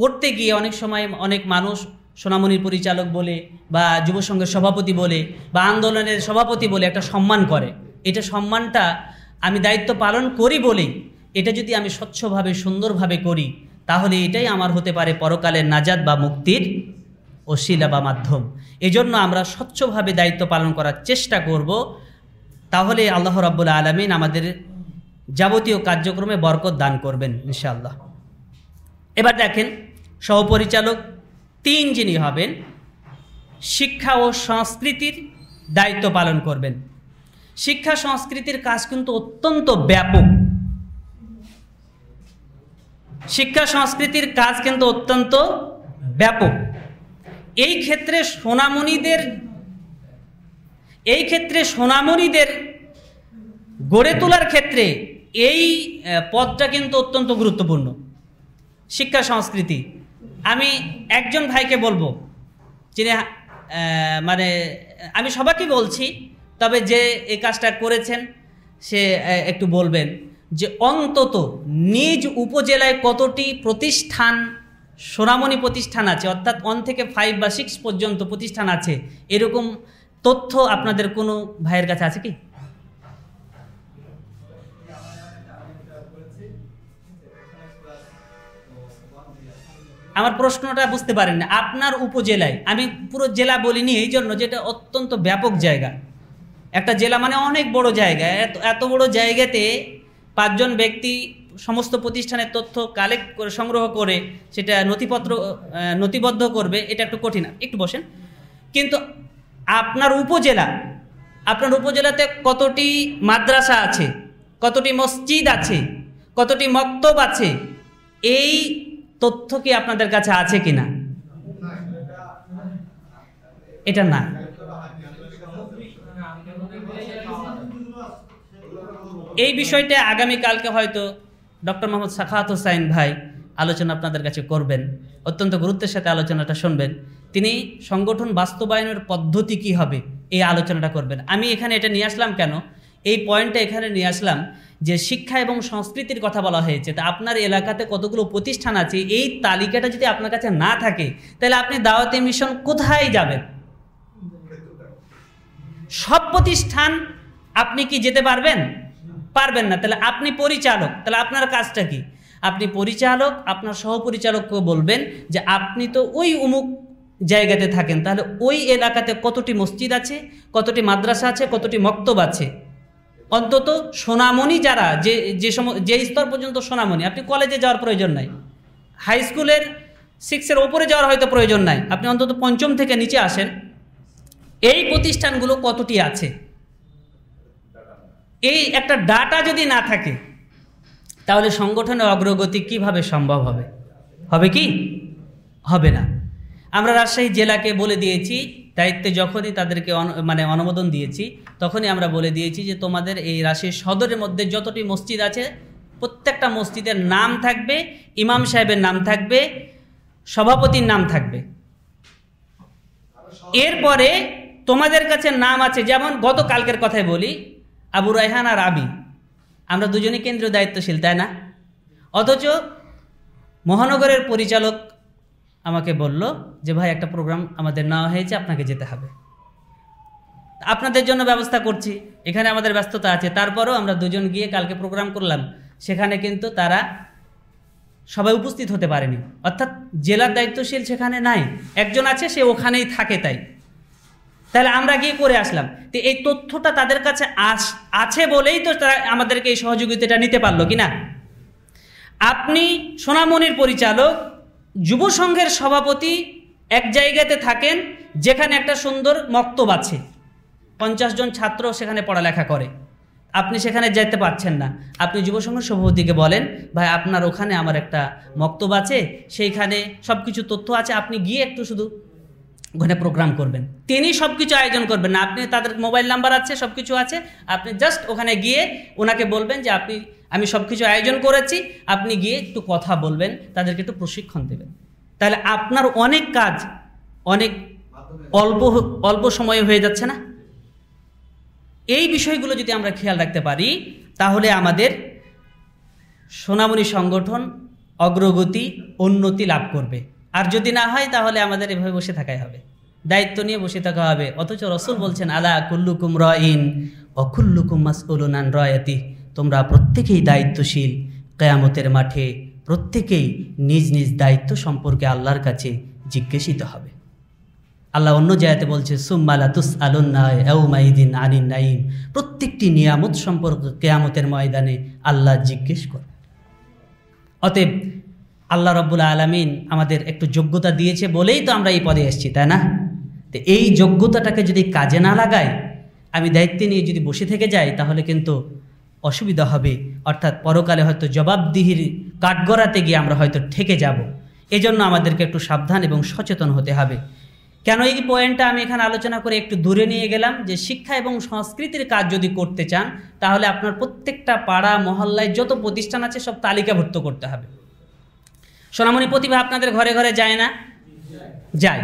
করতে গিয়ে অনেক সময় অনেক মানুষ সোনামণির পরিচালক বলে বা যুব সংঘের সভাপতি বলে বা আন্দোলনের সভাপতি বলে একটা সম্মান করে এটা সম্মানটা আমি দায়িত্ব পালন করি বলেই এটা যদি আমি স্বচ্ছভাবে সুন্দরভাবে করি তাহলে এটাই আমার হতে পারে পরকালের নাজাদ বা মুক্তির ওসিলা বা মাধ্যম এজন্য আমরা স্বচ্ছভাবে দায়িত্ব পালন করার চেষ্টা করব তাহলে আল্লাহ রাব্বুল আলমিন আমাদের যাবতীয় কার্যক্রমে বরকত দান করবেন ইনশাআল্লাহ এবার দেখেন সহপরিচালক তিন যিনি হবেন শিক্ষা ও সংস্কৃতির দায়িত্ব পালন করবেন শিক্ষা সংস্কৃতির কাজ কিন্তু অত্যন্ত ব্যাপক শিক্ষা সংস্কৃতির কাজ কিন্তু অত্যন্ত ব্যাপক এই ক্ষেত্রে সোনামণিদের এই ক্ষেত্রে সোনামণিদের গড়ে তোলার ক্ষেত্রে এই পদটা কিন্তু অত্যন্ত গুরুত্বপূর্ণ শিক্ষা সংস্কৃতি আমি একজন ভাইকে বলবো যিনি মানে আমি সবাইকে বলছি তবে যে এই কাজটা করেছেন সে একটু বলবেন যে অন্তত নিজ উপজেলায় কতটি প্রতিষ্ঠান সোনামণি প্রতিষ্ঠান আছে অর্থাৎ ওয়ান থেকে ফাইভ বা সিক্স পর্যন্ত প্রতিষ্ঠান আছে এরকম তথ্য আপনাদের কোনো ভাইয়ের কাছে আছে কি আমার প্রশ্নটা বুঝতে পারেন না আপনার উপজেলায় আমি পুরো জেলা বলিনি এই জন্য যেটা অত্যন্ত ব্যাপক জায়গা একটা জেলা মানে অনেক বড় জায়গা এত এত বড় জায়গাতে পাঁচজন ব্যক্তি সমস্ত প্রতিষ্ঠানের তথ্য কালেক্ট করে সংগ্রহ করে সেটা নথিপত্র নথিবদ্ধ করবে এটা একটু কঠিন একটু বসেন কিন্তু আপনার উপজেলা আপনার উপজেলাতে কতটি মাদ্রাসা আছে কতটি মসজিদ আছে কতটি মক্তব আছে এই তথ্য কি আপনাদের কাছে আছে কি না এটা না এই বিষয়টা আগামীকালকে হয়তো ডক্টর মোহাম্মদ সাখাত হোসাইন ভাই আলোচনা আপনাদের কাছে করবেন অত্যন্ত গুরুত্বের সাথে আলোচনাটা শুনবেন তিনি সংগঠন বাস্তবায়নের পদ্ধতি কি হবে এই আলোচনাটা করবেন আমি এখানে এটা নিয়ে আসলাম কেন এই পয়েন্টটা এখানে নিয়ে আসলাম যে শিক্ষা এবং সংস্কৃতির কথা বলা হয়েছে তা আপনার এলাকাতে কতগুলো প্রতিষ্ঠান আছে এই তালিকাটা যদি আপনার কাছে না থাকে তাহলে আপনি দাওয়াতি মিশন কোথায় যাবেন সব প্রতিষ্ঠান আপনি কি যেতে পারবেন পারবেন না তাহলে আপনি পরিচালক তাহলে আপনার কাজটা কি আপনি পরিচালক আপনার সহপরিচালককে বলবেন যে আপনি তো ওই অমুক জায়গাতে থাকেন তাহলে ওই এলাকাতে কতটি মসজিদ আছে কতটি মাদ্রাসা আছে কতটি মক্তব আছে অন্তত সোনামণি যারা যে যে সম যে স্তর পর্যন্ত সোনামণি আপনি কলেজে যাওয়ার প্রয়োজন নাই হাই স্কুলের সিক্সের ওপরে যাওয়ার হয়তো প্রয়োজন নাই আপনি অন্তত পঞ্চম থেকে নিচে আসেন এই প্রতিষ্ঠানগুলো কতটি আছে এই একটা ডাটা যদি না থাকে তাহলে সংগঠনের অগ্রগতি কিভাবে সম্ভব হবে হবে কি হবে না আমরা রাজশাহী জেলাকে বলে দিয়েছি দায়িত্বে যখনই তাদেরকে মানে অনুমোদন দিয়েছি তখনই আমরা বলে দিয়েছি যে তোমাদের এই রাশির সদরের মধ্যে যতটি মসজিদ আছে প্রত্যেকটা মসজিদের নাম থাকবে ইমাম সাহেবের নাম থাকবে সভাপতির নাম থাকবে এরপরে তোমাদের কাছে নাম আছে যেমন গতকালকের কথাই বলি আবু রায়হান আর আবি আমরা দুজনই কেন্দ্রীয় দায়িত্বশীল তাই না অথচ মহানগরের পরিচালক আমাকে বলল যে ভাই একটা প্রোগ্রাম আমাদের নেওয়া হয়েছে আপনাকে যেতে হবে আপনাদের জন্য ব্যবস্থা করছি এখানে আমাদের ব্যস্ততা আছে তারপরও আমরা দুজন গিয়ে কালকে প্রোগ্রাম করলাম সেখানে কিন্তু তারা সবাই উপস্থিত হতে পারেনি অর্থাৎ জেলার দায়িত্বশীল সেখানে নাই একজন আছে সে ওখানেই থাকে তাই তাহলে আমরা গিয়ে করে আসলাম তো এই তথ্যটা তাদের কাছে আস আছে বলেই তো তারা আমাদেরকে এই সহযোগিতাটা নিতে পারলো কি না আপনি সোনামণির পরিচালক যুব সংঘের সভাপতি এক জায়গাতে থাকেন যেখানে একটা সুন্দর মক্তব আছে পঞ্চাশ জন ছাত্র সেখানে পড়ালেখা করে আপনি সেখানে যেতে পারছেন না আপনি যুব সংঘের সভাপতিকে বলেন ভাই আপনার ওখানে আমার একটা মক্তব আছে সেইখানে সব কিছু তথ্য আছে আপনি গিয়ে একটু শুধু ওখানে প্রোগ্রাম করবেন তিনি সব কিছু আয়োজন করবেন না আপনি তাদের মোবাইল নাম্বার আছে সব কিছু আছে আপনি জাস্ট ওখানে গিয়ে ওনাকে বলবেন যে আপনি আমি সব কিছু আয়োজন করেছি আপনি গিয়ে একটু কথা বলবেন তাদেরকে একটু প্রশিক্ষণ দেবেন তাহলে আপনার অনেক কাজ অনেক অল্প অল্প সময়ে হয়ে যাচ্ছে না এই বিষয়গুলো যদি আমরা খেয়াল রাখতে পারি তাহলে আমাদের সোনামণি সংগঠন অগ্রগতি উন্নতি লাভ করবে আর যদি না হয় তাহলে আমাদের এভাবে বসে থাকাই হবে দায়িত্ব নিয়ে বসে থাকা হবে অথচ রসুল বলছেন আলা কুল্লুকুম র ইন অকুল্লুকুম মাসউলুনান রয়াতি তোমরা প্রত্যেকেই দায়িত্বশীল কেয়ামতের মাঠে প্রত্যেকেই নিজ নিজ দায়িত্ব সম্পর্কে আল্লাহর কাছে জিজ্ঞেসিত হবে আল্লাহ অন্য জায়গাতে বলছে সুম্মালা তুস আলুন্নায়দিন আনিন নাইম প্রত্যেকটি নিয়ামত সম্পর্কে কেয়ামতের ময়দানে আল্লাহ জিজ্ঞেস করবে অতএব আল্লাহ রব্বুল আলমিন আমাদের একটু যোগ্যতা দিয়েছে বলেই তো আমরা এই পদে এসেছি তাই না তো এই যোগ্যতাটাকে যদি কাজে না লাগাই আমি দায়িত্ব নিয়ে যদি বসে থেকে যাই তাহলে কিন্তু অসুবিধা হবে অর্থাৎ পরকালে হয়তো জবাবদিহির কাঠগড়াতে গিয়ে আমরা হয়তো ঠেকে যাব এজন্য আমাদেরকে একটু সাবধান এবং সচেতন হতে হবে কেন এই পয়েন্টটা আমি এখানে আলোচনা করে একটু দূরে নিয়ে গেলাম যে শিক্ষা এবং সংস্কৃতির কাজ যদি করতে চান তাহলে আপনার প্রত্যেকটা পাড়া মহল্লায় যত প্রতিষ্ঠান আছে সব তালিকাভুক্ত করতে হবে সোনামণি প্রতিভা আপনাদের ঘরে ঘরে যায় না যায়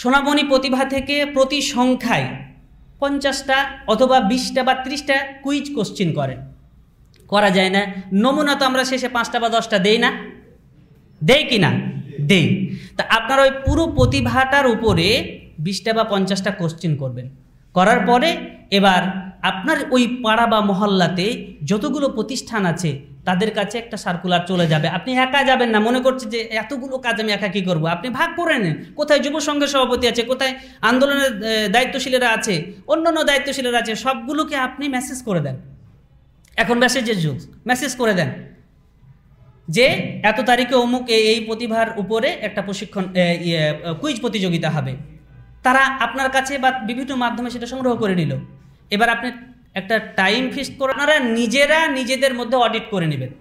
সোনামণি প্রতিভা থেকে প্রতি সংখ্যায় পঞ্চাশটা অথবা বিশটা বা ত্রিশটা কুইজ কোশ্চিন করেন করা যায় না নমুনা তো আমরা শেষে পাঁচটা বা দশটা দেই না দেই কি না দেই তা আপনার ওই পুরো প্রতিভাটার উপরে বিশটা বা পঞ্চাশটা কোশ্চিন করবেন করার পরে এবার আপনার ওই পাড়া বা মহল্লাতে যতগুলো প্রতিষ্ঠান আছে তাদের কাছে একটা সার্কুলার চলে যাবে আপনি একা যাবেন না মনে করছে যে এতগুলো কাজ আমি একা কী করবো আপনি ভাগ করে নেন কোথায় যুব সংঘের সভাপতি আছে কোথায় আন্দোলনের দায়িত্বশীলেরা আছে অন্যান্য দায়িত্বশীলেরা আছে সবগুলোকে আপনি মেসেজ করে দেন এখন মেসেজের যুগ মেসেজ করে দেন যে এত তারিখে অমুক এই প্রতিভার উপরে একটা প্রশিক্ষণ কুইজ ইয়ে, প্রতিযোগিতা হবে তারা আপনার কাছে বা বিভিন্ন মাধ্যমে সেটা সংগ্রহ করে নিল এবার আপনি একটা টাইম ফিক্স করে নিজেরা নিজেদের মধ্যে অডিট করে নেবেন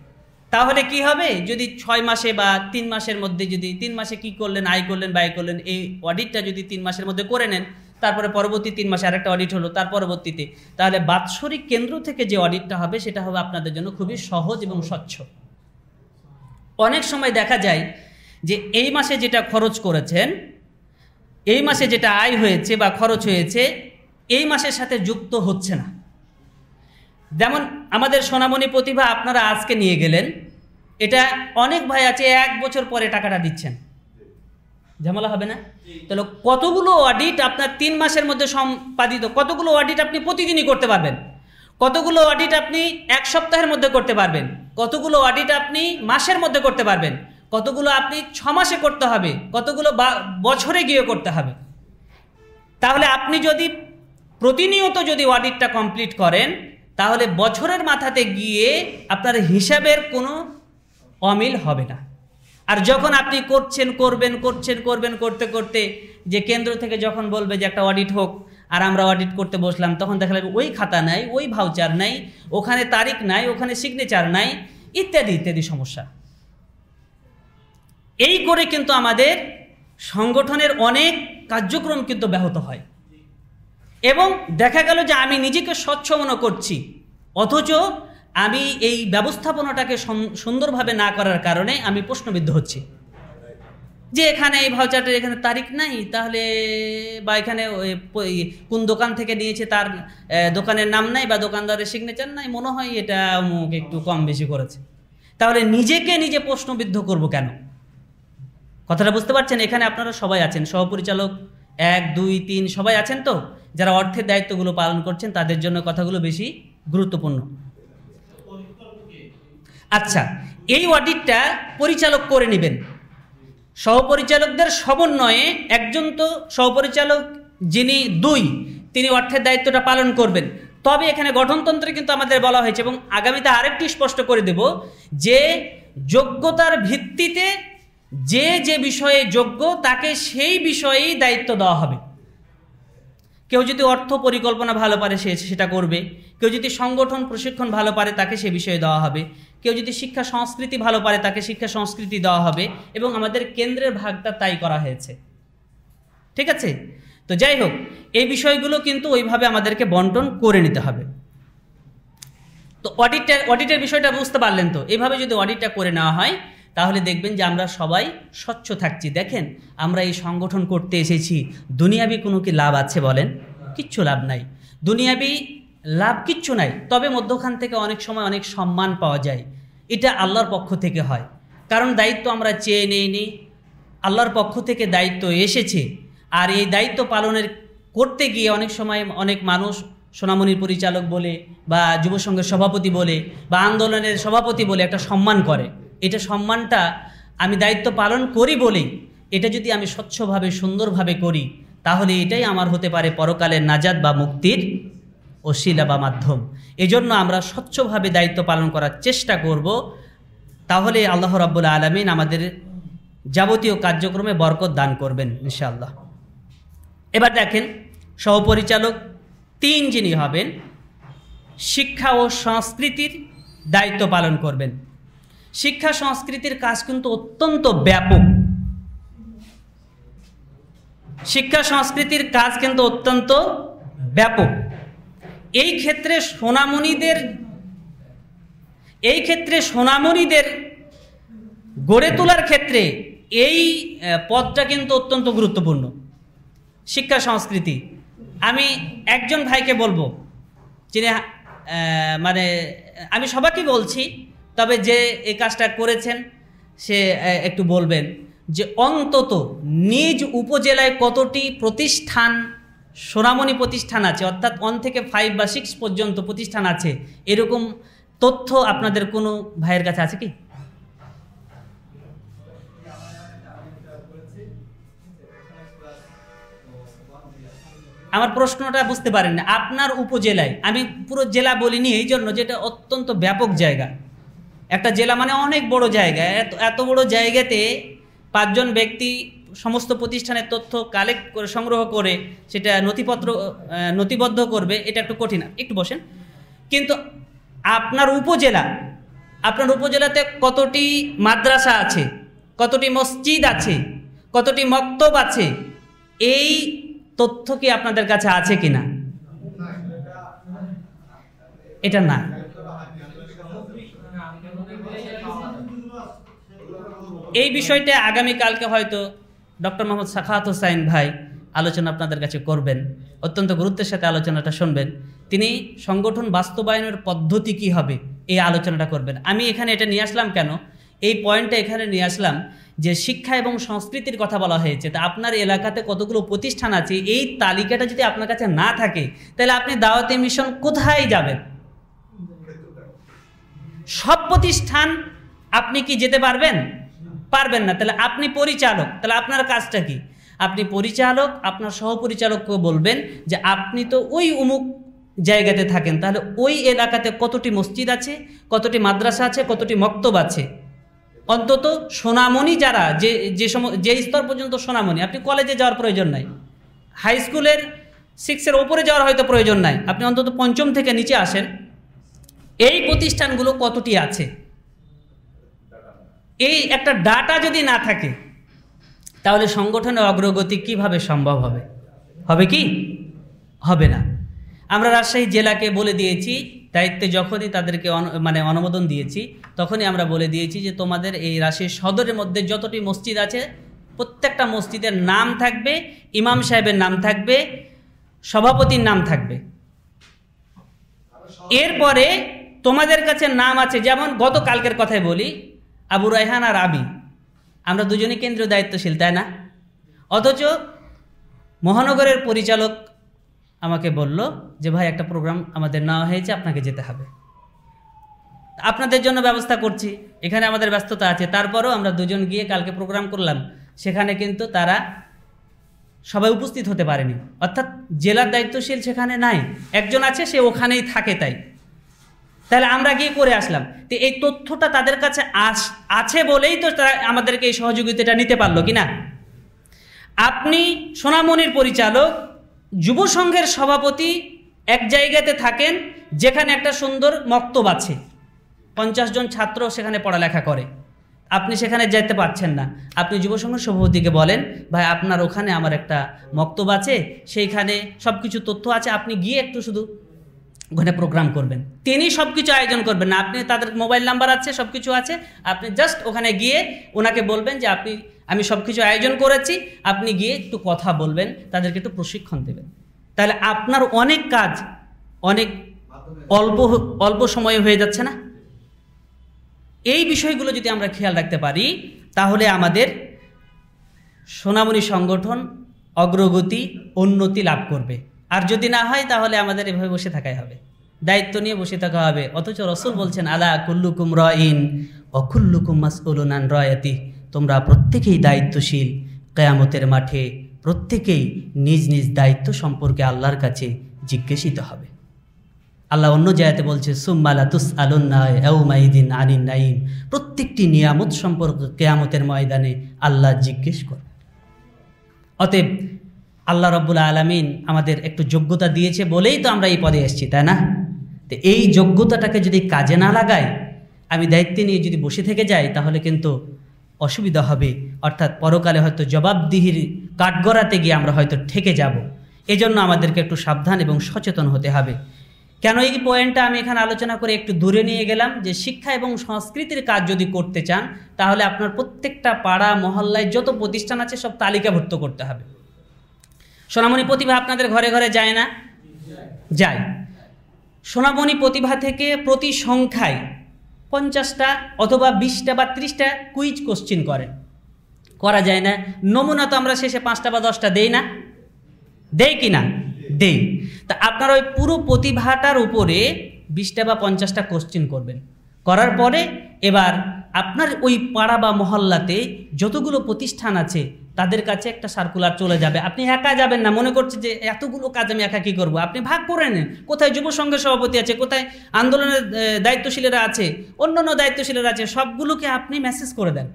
তাহলে কি হবে যদি ছয় মাসে বা তিন মাসের মধ্যে যদি তিন মাসে কি করলেন আয় করলেন ব্যয় করলেন এই অডিটটা যদি তিন মাসের মধ্যে করে নেন তারপরে পরবর্তী তিন মাসে আরেকটা অডিট হলো তার পরবর্তীতে তাহলে বাৎসরিক কেন্দ্র থেকে যে অডিটটা হবে সেটা হবে আপনাদের জন্য খুবই সহজ এবং স্বচ্ছ অনেক সময় দেখা যায় যে এই মাসে যেটা খরচ করেছেন এই মাসে যেটা আয় হয়েছে বা খরচ হয়েছে এই মাসের সাথে যুক্ত হচ্ছে না যেমন আমাদের সোনামণি প্রতিভা আপনারা আজকে নিয়ে গেলেন এটা অনেক ভাই আছে এক বছর পরে টাকাটা দিচ্ছেন ঝামেলা হবে না তাহলে কতগুলো অডিট আপনার তিন মাসের মধ্যে সম্পাদিত কতগুলো অডিট আপনি প্রতিদিনই করতে পারবেন কতগুলো অডিট আপনি এক সপ্তাহের মধ্যে করতে পারবেন কতগুলো অডিট আপনি মাসের মধ্যে করতে পারবেন কতগুলো আপনি ছ মাসে করতে হবে কতগুলো বছরে গিয়ে করতে হবে তাহলে আপনি যদি প্রতিনিয়ত যদি অডিটটা কমপ্লিট করেন তাহলে বছরের মাথাতে গিয়ে আপনার হিসাবের কোনো অমিল হবে না আর যখন আপনি করছেন করবেন করছেন করবেন করতে করতে যে কেন্দ্র থেকে যখন বলবে যে একটা অডিট হোক আর আমরা অডিট করতে বসলাম তখন দেখা যাবে ওই খাতা নাই ওই ভাউচার নাই ওখানে তারিখ নাই ওখানে সিগনেচার নাই ইত্যাদি ইত্যাদি সমস্যা এই করে কিন্তু আমাদের সংগঠনের অনেক কার্যক্রম কিন্তু ব্যাহত হয় এবং দেখা গেল যে আমি নিজেকে স্বচ্ছ মনে করছি অথচ আমি এই ব্যবস্থাপনাটাকে সুন্দরভাবে না করার কারণে আমি প্রশ্নবিদ্ধ হচ্ছি যে এখানে এই ভাউচারটা এখানে তারিখ নাই তাহলে বা এখানে কোন দোকান থেকে নিয়েছে তার দোকানের নাম নাই বা দোকানদারের সিগনেচার নাই মনে হয় এটা অমুক একটু কম বেশি করেছে তাহলে নিজেকে নিজে প্রশ্নবিদ্ধ করব কেন কথাটা বুঝতে পারছেন এখানে আপনারা সবাই আছেন সহপরিচালক এক দুই তিন সবাই আছেন তো যারা অর্থের দায়িত্বগুলো পালন করছেন তাদের জন্য কথাগুলো বেশি গুরুত্বপূর্ণ আচ্ছা এই অডিটটা পরিচালক করে নেবেন সহপরিচালকদের সমন্বয়ে একজন তো সহপরিচালক যিনি দুই তিনি অর্থের দায়িত্বটা পালন করবেন তবে এখানে গঠনতন্ত্রে কিন্তু আমাদের বলা হয়েছে এবং আগামীতে আরেকটি স্পষ্ট করে দেব যে যোগ্যতার ভিত্তিতে যে যে বিষয়ে যোগ্য তাকে সেই বিষয়েই দায়িত্ব দেওয়া হবে কেউ যদি অর্থ পরিকল্পনা ভালো পারে সে সেটা করবে কেউ যদি সংগঠন প্রশিক্ষণ ভালো পারে তাকে সে বিষয়ে দেওয়া হবে কেউ যদি শিক্ষা সংস্কৃতি ভালো পারে তাকে শিক্ষা সংস্কৃতি দেওয়া হবে এবং আমাদের কেন্দ্রের ভাগটা তাই করা হয়েছে ঠিক আছে তো যাই হোক এই বিষয়গুলো কিন্তু ওইভাবে আমাদেরকে বন্টন করে নিতে হবে তো অডিটটা অডিটের বিষয়টা বুঝতে পারলেন তো এইভাবে যদি অডিটটা করে নেওয়া হয় তাহলে দেখবেন যে আমরা সবাই স্বচ্ছ থাকছি দেখেন আমরা এই সংগঠন করতে এসেছি দুনিয়াবি কোনো কি লাভ আছে বলেন কিচ্ছু লাভ নাই দুনিয়াবি লাভ কিচ্ছু নাই তবে মধ্যখান থেকে অনেক সময় অনেক সম্মান পাওয়া যায় এটা আল্লাহর পক্ষ থেকে হয় কারণ দায়িত্ব আমরা চেয়ে নিইনি আল্লাহর পক্ষ থেকে দায়িত্ব এসেছে আর এই দায়িত্ব পালনের করতে গিয়ে অনেক সময় অনেক মানুষ সোনামণির পরিচালক বলে বা যুব সংঘের সভাপতি বলে বা আন্দোলনের সভাপতি বলে একটা সম্মান করে এটা সম্মানটা আমি দায়িত্ব পালন করি বলেই এটা যদি আমি স্বচ্ছভাবে সুন্দরভাবে করি তাহলে এটাই আমার হতে পারে পরকালের নাজাদ বা মুক্তির অশিলা বা মাধ্যম এজন্য আমরা স্বচ্ছভাবে দায়িত্ব পালন করার চেষ্টা করব তাহলে আল্লাহ রাবুল আলমিন আমাদের যাবতীয় কার্যক্রমে বরকত দান করবেন ইনশাআল্লাহ এবার দেখেন সহপরিচালক তিন যিনি হবেন শিক্ষা ও সংস্কৃতির দায়িত্ব পালন করবেন শিক্ষা সংস্কৃতির কাজ কিন্তু অত্যন্ত ব্যাপক শিক্ষা সংস্কৃতির কাজ কিন্তু অত্যন্ত ব্যাপক এই ক্ষেত্রে সোনামণিদের এই ক্ষেত্রে সোনামণিদের গড়ে তোলার ক্ষেত্রে এই পদটা কিন্তু অত্যন্ত গুরুত্বপূর্ণ শিক্ষা সংস্কৃতি আমি একজন ভাইকে বলবো যিনি মানে আমি সবাইকে বলছি তবে যে এই কাজটা করেছেন সে একটু বলবেন যে অন্তত নিজ উপজেলায় কতটি প্রতিষ্ঠান সোনামণি প্রতিষ্ঠান আছে অর্থাৎ ওয়ান থেকে ফাইভ বা সিক্স পর্যন্ত প্রতিষ্ঠান আছে এরকম তথ্য আপনাদের কোনো ভাইয়ের কাছে আছে কি আমার প্রশ্নটা বুঝতে পারেন না আপনার উপজেলায় আমি পুরো জেলা বলিনি এই জন্য যেটা অত্যন্ত ব্যাপক জায়গা একটা জেলা মানে অনেক বড় জায়গা এত এত বড় জায়গাতে পাঁচজন ব্যক্তি সমস্ত প্রতিষ্ঠানের তথ্য কালেক্ট করে সংগ্রহ করে সেটা নথিপত্র নথিবদ্ধ করবে এটা একটু কঠিন একটু বসেন কিন্তু আপনার উপজেলা আপনার উপজেলাতে কতটি মাদ্রাসা আছে কতটি মসজিদ আছে কতটি মক্তব আছে এই তথ্য কি আপনাদের কাছে আছে কিনা এটা না এই বিষয়টা আগামীকালকে হয়তো ডক্টর মোহাম্মদ সাখাত হোসাইন ভাই আলোচনা আপনাদের কাছে করবেন অত্যন্ত গুরুত্বের সাথে আলোচনাটা শুনবেন তিনি সংগঠন বাস্তবায়নের পদ্ধতি কি হবে এই আলোচনাটা করবেন আমি এখানে এটা নিয়ে আসলাম কেন এই পয়েন্টটা এখানে নিয়ে আসলাম যে শিক্ষা এবং সংস্কৃতির কথা বলা হয়েছে তা আপনার এলাকাতে কতগুলো প্রতিষ্ঠান আছে এই তালিকাটা যদি আপনার কাছে না থাকে তাহলে আপনি দাওয়াতে মিশন কোথায় যাবেন সব প্রতিষ্ঠান আপনি কি যেতে পারবেন পারবেন না তাহলে আপনি পরিচালক তাহলে আপনার কাজটা কি আপনি পরিচালক আপনার সহপরিচালককে বলবেন যে আপনি তো ওই উমুক জায়গাতে থাকেন তাহলে ওই এলাকাতে কতটি মসজিদ আছে কতটি মাদ্রাসা আছে কতটি মক্তব আছে অন্তত সোনামণি যারা যে যে সম যে স্তর পর্যন্ত সোনামণি আপনি কলেজে যাওয়ার প্রয়োজন নাই হাই স্কুলের সিক্সের ওপরে যাওয়ার হয়তো প্রয়োজন নাই আপনি অন্তত পঞ্চম থেকে নিচে আসেন এই প্রতিষ্ঠানগুলো কতটি আছে এই একটা ডাটা যদি না থাকে তাহলে সংগঠনের অগ্রগতি কিভাবে সম্ভব হবে হবে কি হবে না আমরা রাজশাহী জেলাকে বলে দিয়েছি দায়িত্বে যখনই তাদেরকে মানে অনুমোদন দিয়েছি তখনই আমরা বলে দিয়েছি যে তোমাদের এই রাশির সদরের মধ্যে যতটি মসজিদ আছে প্রত্যেকটা মসজিদের নাম থাকবে ইমাম সাহেবের নাম থাকবে সভাপতির নাম থাকবে এরপরে তোমাদের কাছে নাম আছে যেমন গতকালকের কথাই বলি আবু রায়হান আর আমি আমরা দুজনই কেন্দ্রীয় দায়িত্বশীল তাই না অথচ মহানগরের পরিচালক আমাকে বলল যে ভাই একটা প্রোগ্রাম আমাদের নেওয়া হয়েছে আপনাকে যেতে হবে আপনাদের জন্য ব্যবস্থা করছি এখানে আমাদের ব্যস্ততা আছে তারপরেও আমরা দুজন গিয়ে কালকে প্রোগ্রাম করলাম সেখানে কিন্তু তারা সবাই উপস্থিত হতে পারেনি অর্থাৎ জেলার দায়িত্বশীল সেখানে নাই একজন আছে সে ওখানেই থাকে তাই তাহলে আমরা কি করে আসলাম তো এই তথ্যটা তাদের কাছে আস আছে বলেই তো তারা আমাদেরকে এই সহযোগিতাটা নিতে পারলো কি না আপনি সোনামণির পরিচালক যুব সংঘের সভাপতি এক জায়গাতে থাকেন যেখানে একটা সুন্দর মক্তব আছে পঞ্চাশ জন ছাত্র সেখানে পড়ালেখা করে আপনি সেখানে যেতে পারছেন না আপনি যুব সংঘের সভাপতিকে বলেন ভাই আপনার ওখানে আমার একটা মক্তব আছে সেইখানে সব কিছু তথ্য আছে আপনি গিয়ে একটু শুধু ওখানে প্রোগ্রাম করবেন তিনি সব কিছু আয়োজন করবেন না আপনি তাদের মোবাইল নাম্বার আছে সব কিছু আছে আপনি জাস্ট ওখানে গিয়ে ওনাকে বলবেন যে আপনি আমি সব কিছু আয়োজন করেছি আপনি গিয়ে একটু কথা বলবেন তাদেরকে একটু প্রশিক্ষণ দেবেন তাহলে আপনার অনেক কাজ অনেক অল্প অল্প সময়ে হয়ে যাচ্ছে না এই বিষয়গুলো যদি আমরা খেয়াল রাখতে পারি তাহলে আমাদের সোনামণি সংগঠন অগ্রগতি উন্নতি লাভ করবে আর যদি না হয় তাহলে আমাদের এভাবে বসে থাকাই হবে দায়িত্ব নিয়ে বসে থাকা হবে অথচ রসুল বলছেন আলা কুল্লুকুম রইন অকুল্লুকুম মাসউলুনান রয়াতি তোমরা প্রত্যেকেই দায়িত্বশীল কেয়ামতের মাঠে প্রত্যেকেই নিজ নিজ দায়িত্ব সম্পর্কে আল্লাহর কাছে জিজ্ঞাসিত হবে আল্লাহ অন্য জায়গাতে বলছে সুম্মালা তুস এউমাইদিন আনিন নাইম প্রত্যেকটি নিয়ামত সম্পর্কে কেয়ামতের ময়দানে আল্লাহ জিজ্ঞেস করবে অতএব আল্লাহ রব্বুল আলমিন আমাদের একটু যোগ্যতা দিয়েছে বলেই তো আমরা এই পদে এসেছি তাই না তো এই যোগ্যতাটাকে যদি কাজে না লাগাই আমি দায়িত্ব নিয়ে যদি বসে থেকে যাই তাহলে কিন্তু অসুবিধা হবে অর্থাৎ পরকালে হয়তো জবাবদিহির কাঠগড়াতে গিয়ে আমরা হয়তো ঠেকে যাব এজন্য আমাদেরকে একটু সাবধান এবং সচেতন হতে হবে কেন এই পয়েন্টটা আমি এখানে আলোচনা করে একটু দূরে নিয়ে গেলাম যে শিক্ষা এবং সংস্কৃতির কাজ যদি করতে চান তাহলে আপনার প্রত্যেকটা পাড়া মহল্লায় যত প্রতিষ্ঠান আছে সব তালিকাভুক্ত করতে হবে সোনামণি প্রতিভা আপনাদের ঘরে ঘরে যায় না যায় সোনামণি প্রতিভা থেকে প্রতি সংখ্যায় পঞ্চাশটা অথবা বিশটা বা ত্রিশটা কুইজ কোশ্চিন করে করা যায় না নমুনা তো আমরা শেষে পাঁচটা বা দশটা দেই না দেই কি না দেই তা আপনার ওই পুরো প্রতিভাটার উপরে বিশটা বা পঞ্চাশটা কোশ্চিন করবেন করার পরে এবার আপনার ওই পাড়া বা মহল্লাতে যতগুলো প্রতিষ্ঠান আছে তাদের কাছে একটা সার্কুলার চলে যাবে আপনি একা যাবেন না মনে করছে যে এতগুলো কাজ আমি একা কী করবো আপনি ভাগ করে নেন কোথায় যুব সংঘের সভাপতি আছে কোথায় আন্দোলনের দায়িত্বশীলেরা আছে অন্য অন্য দায়িত্বশীলেরা আছে সবগুলোকে আপনি মেসেজ করে দেন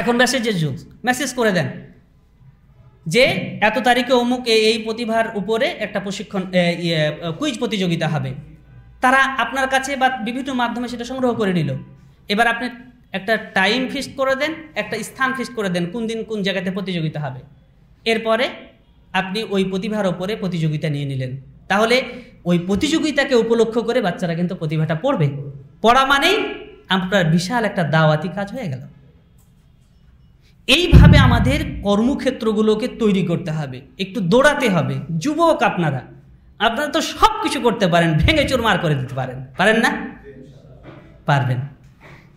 এখন মেসেজের যুগ মেসেজ করে দেন যে এত তারিখে অমুক এই প্রতিভার উপরে একটা প্রশিক্ষণ কুইজ প্রতিযোগিতা হবে তারা আপনার কাছে বা বিভিন্ন মাধ্যমে সেটা সংগ্রহ করে নিল এবার আপনি একটা টাইম ফিক্সড করে দেন একটা স্থান ফিক্সড করে দেন কোন দিন কোন জায়গাতে প্রতিযোগিতা হবে এরপরে আপনি ওই প্রতিভার ওপরে প্রতিযোগিতা নিয়ে নিলেন তাহলে ওই প্রতিযোগিতাকে উপলক্ষ করে বাচ্চারা কিন্তু প্রতিভাটা পড়বে পড়া মানেই আপনার বিশাল একটা দাওয়াতি কাজ হয়ে গেল এইভাবে আমাদের কর্মক্ষেত্রগুলোকে তৈরি করতে হবে একটু দৌড়াতে হবে যুবক আপনারা আপনারা তো সব কিছু করতে পারেন ভেঙে চুরমার করে দিতে পারেন পারেন না পারবেন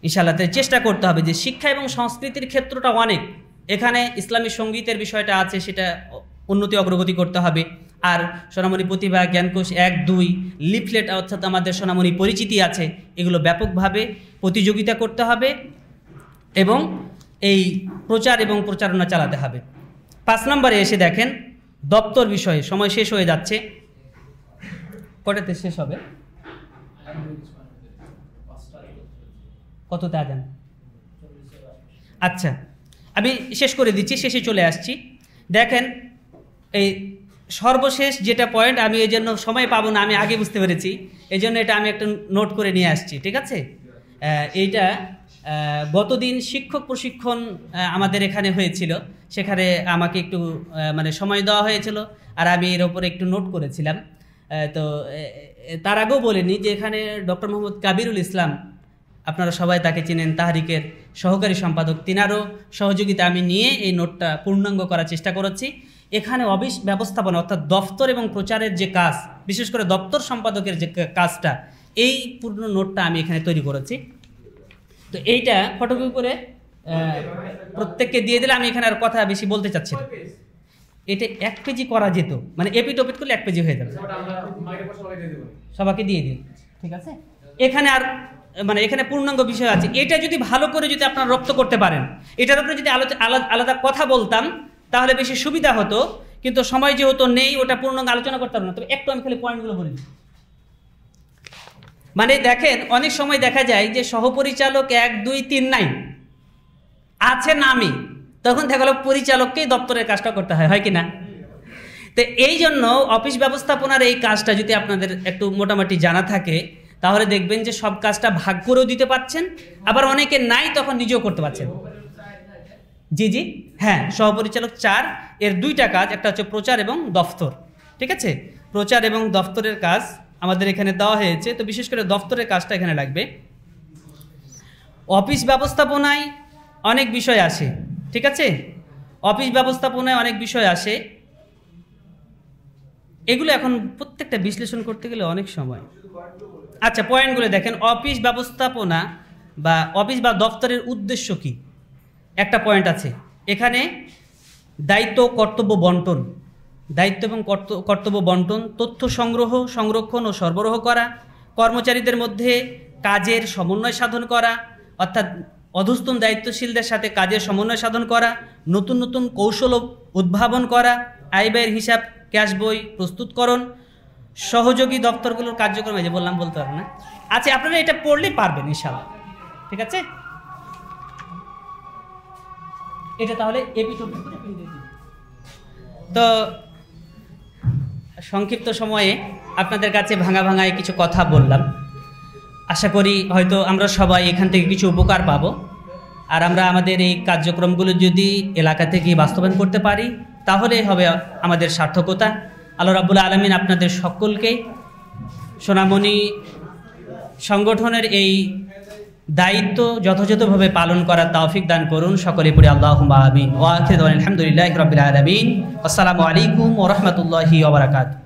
ইনশাআল্লাহ তাই চেষ্টা করতে হবে যে শিক্ষা এবং সংস্কৃতির ক্ষেত্রটা অনেক এখানে ইসলামী সঙ্গীতের বিষয়টা আছে সেটা উন্নতি অগ্রগতি করতে হবে আর সোনামণি প্রতিভা জ্ঞানকোষ এক দুই লিফলেট অর্থাৎ আমাদের সোনামণি পরিচিতি আছে এগুলো ব্যাপকভাবে প্রতিযোগিতা করতে হবে এবং এই প্রচার এবং প্রচারণা চালাতে হবে পাঁচ নম্বরে এসে দেখেন দপ্তর বিষয়ে সময় শেষ হয়ে যাচ্ছে কটাতে শেষ হবে কত আজান আচ্ছা আমি শেষ করে দিচ্ছি শেষে চলে আসছি দেখেন এই সর্বশেষ যেটা পয়েন্ট আমি এই জন্য সময় পাবো না আমি আগে বুঝতে পেরেছি এই জন্য এটা আমি একটা নোট করে নিয়ে আসছি ঠিক আছে এইটা গতদিন শিক্ষক প্রশিক্ষণ আমাদের এখানে হয়েছিল সেখানে আমাকে একটু মানে সময় দেওয়া হয়েছিল আর আমি এর ওপরে একটু নোট করেছিলাম তো তার আগেও বলিনি যে এখানে ডক্টর মোহাম্মদ কাবিরুল ইসলাম আপনারা সবাই তাকে চিনেন তাহারিকের সহকারী সম্পাদক তিনারও সহযোগিতা আমি নিয়ে এই নোটটা পূর্ণাঙ্গ করার চেষ্টা করেছি এখানে অফিস ব্যবস্থাপনা অর্থাৎ দপ্তর এবং প্রচারের যে কাজ বিশেষ করে দপ্তর সম্পাদকের যে কাজটা এই পূর্ণ নোটটা আমি এখানে তৈরি করেছি তো এইটা ফটোকপি করে প্রত্যেককে দিয়ে দিলে আমি এখানে আর কথা বেশি বলতে চাচ্ছি না এটা এক কেজি করা যেত মানে এপি টপিট করলে এক কেজি হয়ে যাবে সবাইকে দিয়ে দিন ঠিক আছে এখানে আর মানে এখানে পূর্ণাঙ্গ বিষয় আছে এটা যদি ভালো করে যদি আপনারা রপ্ত করতে পারেন এটার উপরে যদি আলাদা আলাদা কথা বলতাম তাহলে বেশি সুবিধা হতো কিন্তু সময় যেহেতু নেই ওটা পূর্ণাঙ্গ আলোচনা করতে পারবো না তবে একটু আমি খালি পয়েন্টগুলো বলি মানে দেখেন অনেক সময় দেখা যায় যে সহপরিচালক এক দুই তিন নাই আছে আমি তখন দেখা গেল পরিচালককেই দপ্তরের কাজটা করতে হয় হয় কি না তো এই জন্য অফিস ব্যবস্থাপনার এই কাজটা যদি আপনাদের একটু মোটামুটি জানা থাকে তাহলে দেখবেন যে সব কাজটা ভাগ করেও দিতে পারছেন আবার অনেকে নাই তখন নিজেও করতে পারছেন জি জি হ্যাঁ সহপরিচালক চার এর দুইটা কাজ একটা হচ্ছে প্রচার এবং দফতর ঠিক আছে প্রচার এবং দফতরের কাজ আমাদের এখানে দেওয়া হয়েছে তো বিশেষ করে দফতরের কাজটা এখানে লাগবে অফিস ব্যবস্থাপনায় অনেক বিষয় আসে ঠিক আছে অফিস ব্যবস্থাপনায় অনেক বিষয় আসে এগুলো এখন প্রত্যেকটা বিশ্লেষণ করতে গেলে অনেক সময় আচ্ছা পয়েন্টগুলো দেখেন অফিস ব্যবস্থাপনা বা অফিস বা দপ্তরের উদ্দেশ্য কি একটা পয়েন্ট আছে এখানে দায়িত্ব কর্তব্য বন্টন দায়িত্ব এবং কর্তব্য বন্টন তথ্য সংগ্রহ সংরক্ষণ ও সরবরাহ করা কর্মচারীদের মধ্যে কাজের সমন্বয় সাধন করা অর্থাৎ অধস্তন দায়িত্বশীলদের সাথে কাজের সমন্বয় সাধন করা নতুন নতুন কৌশল উদ্ভাবন করা আয় ব্যয়ের হিসাব ক্যাশ বই প্রস্তুতকরণ সহযোগী দপ্তরগুলোর কার্যক্রমে যে বললাম বলতে পারবো না আচ্ছা আপনারা এটা পড়লেই পারবেন ইনশাল্লাহ ঠিক আছে এটা তাহলে তো সংক্ষিপ্ত সময়ে আপনাদের কাছে ভাঙা ভাঙায় কিছু কথা বললাম আশা করি হয়তো আমরা সবাই এখান থেকে কিছু উপকার পাব আর আমরা আমাদের এই কার্যক্রমগুলো যদি এলাকা থেকে বাস্তবায়ন করতে পারি তাহলেই হবে আমাদের সার্থকতা আল্লাহ রাবুল আলমিন আপনাদের সকলকে সোনামণি সংগঠনের এই দায়িত্ব যথাযথভাবে পালন করার তাওফিক দান করুন সকলে পড়ে আল্লাহ আমিন ও আখির আলহামদুলিল্লাহ রবিল আলমিন আসসালামু আলাইকুম ও রহমতুল্লাহি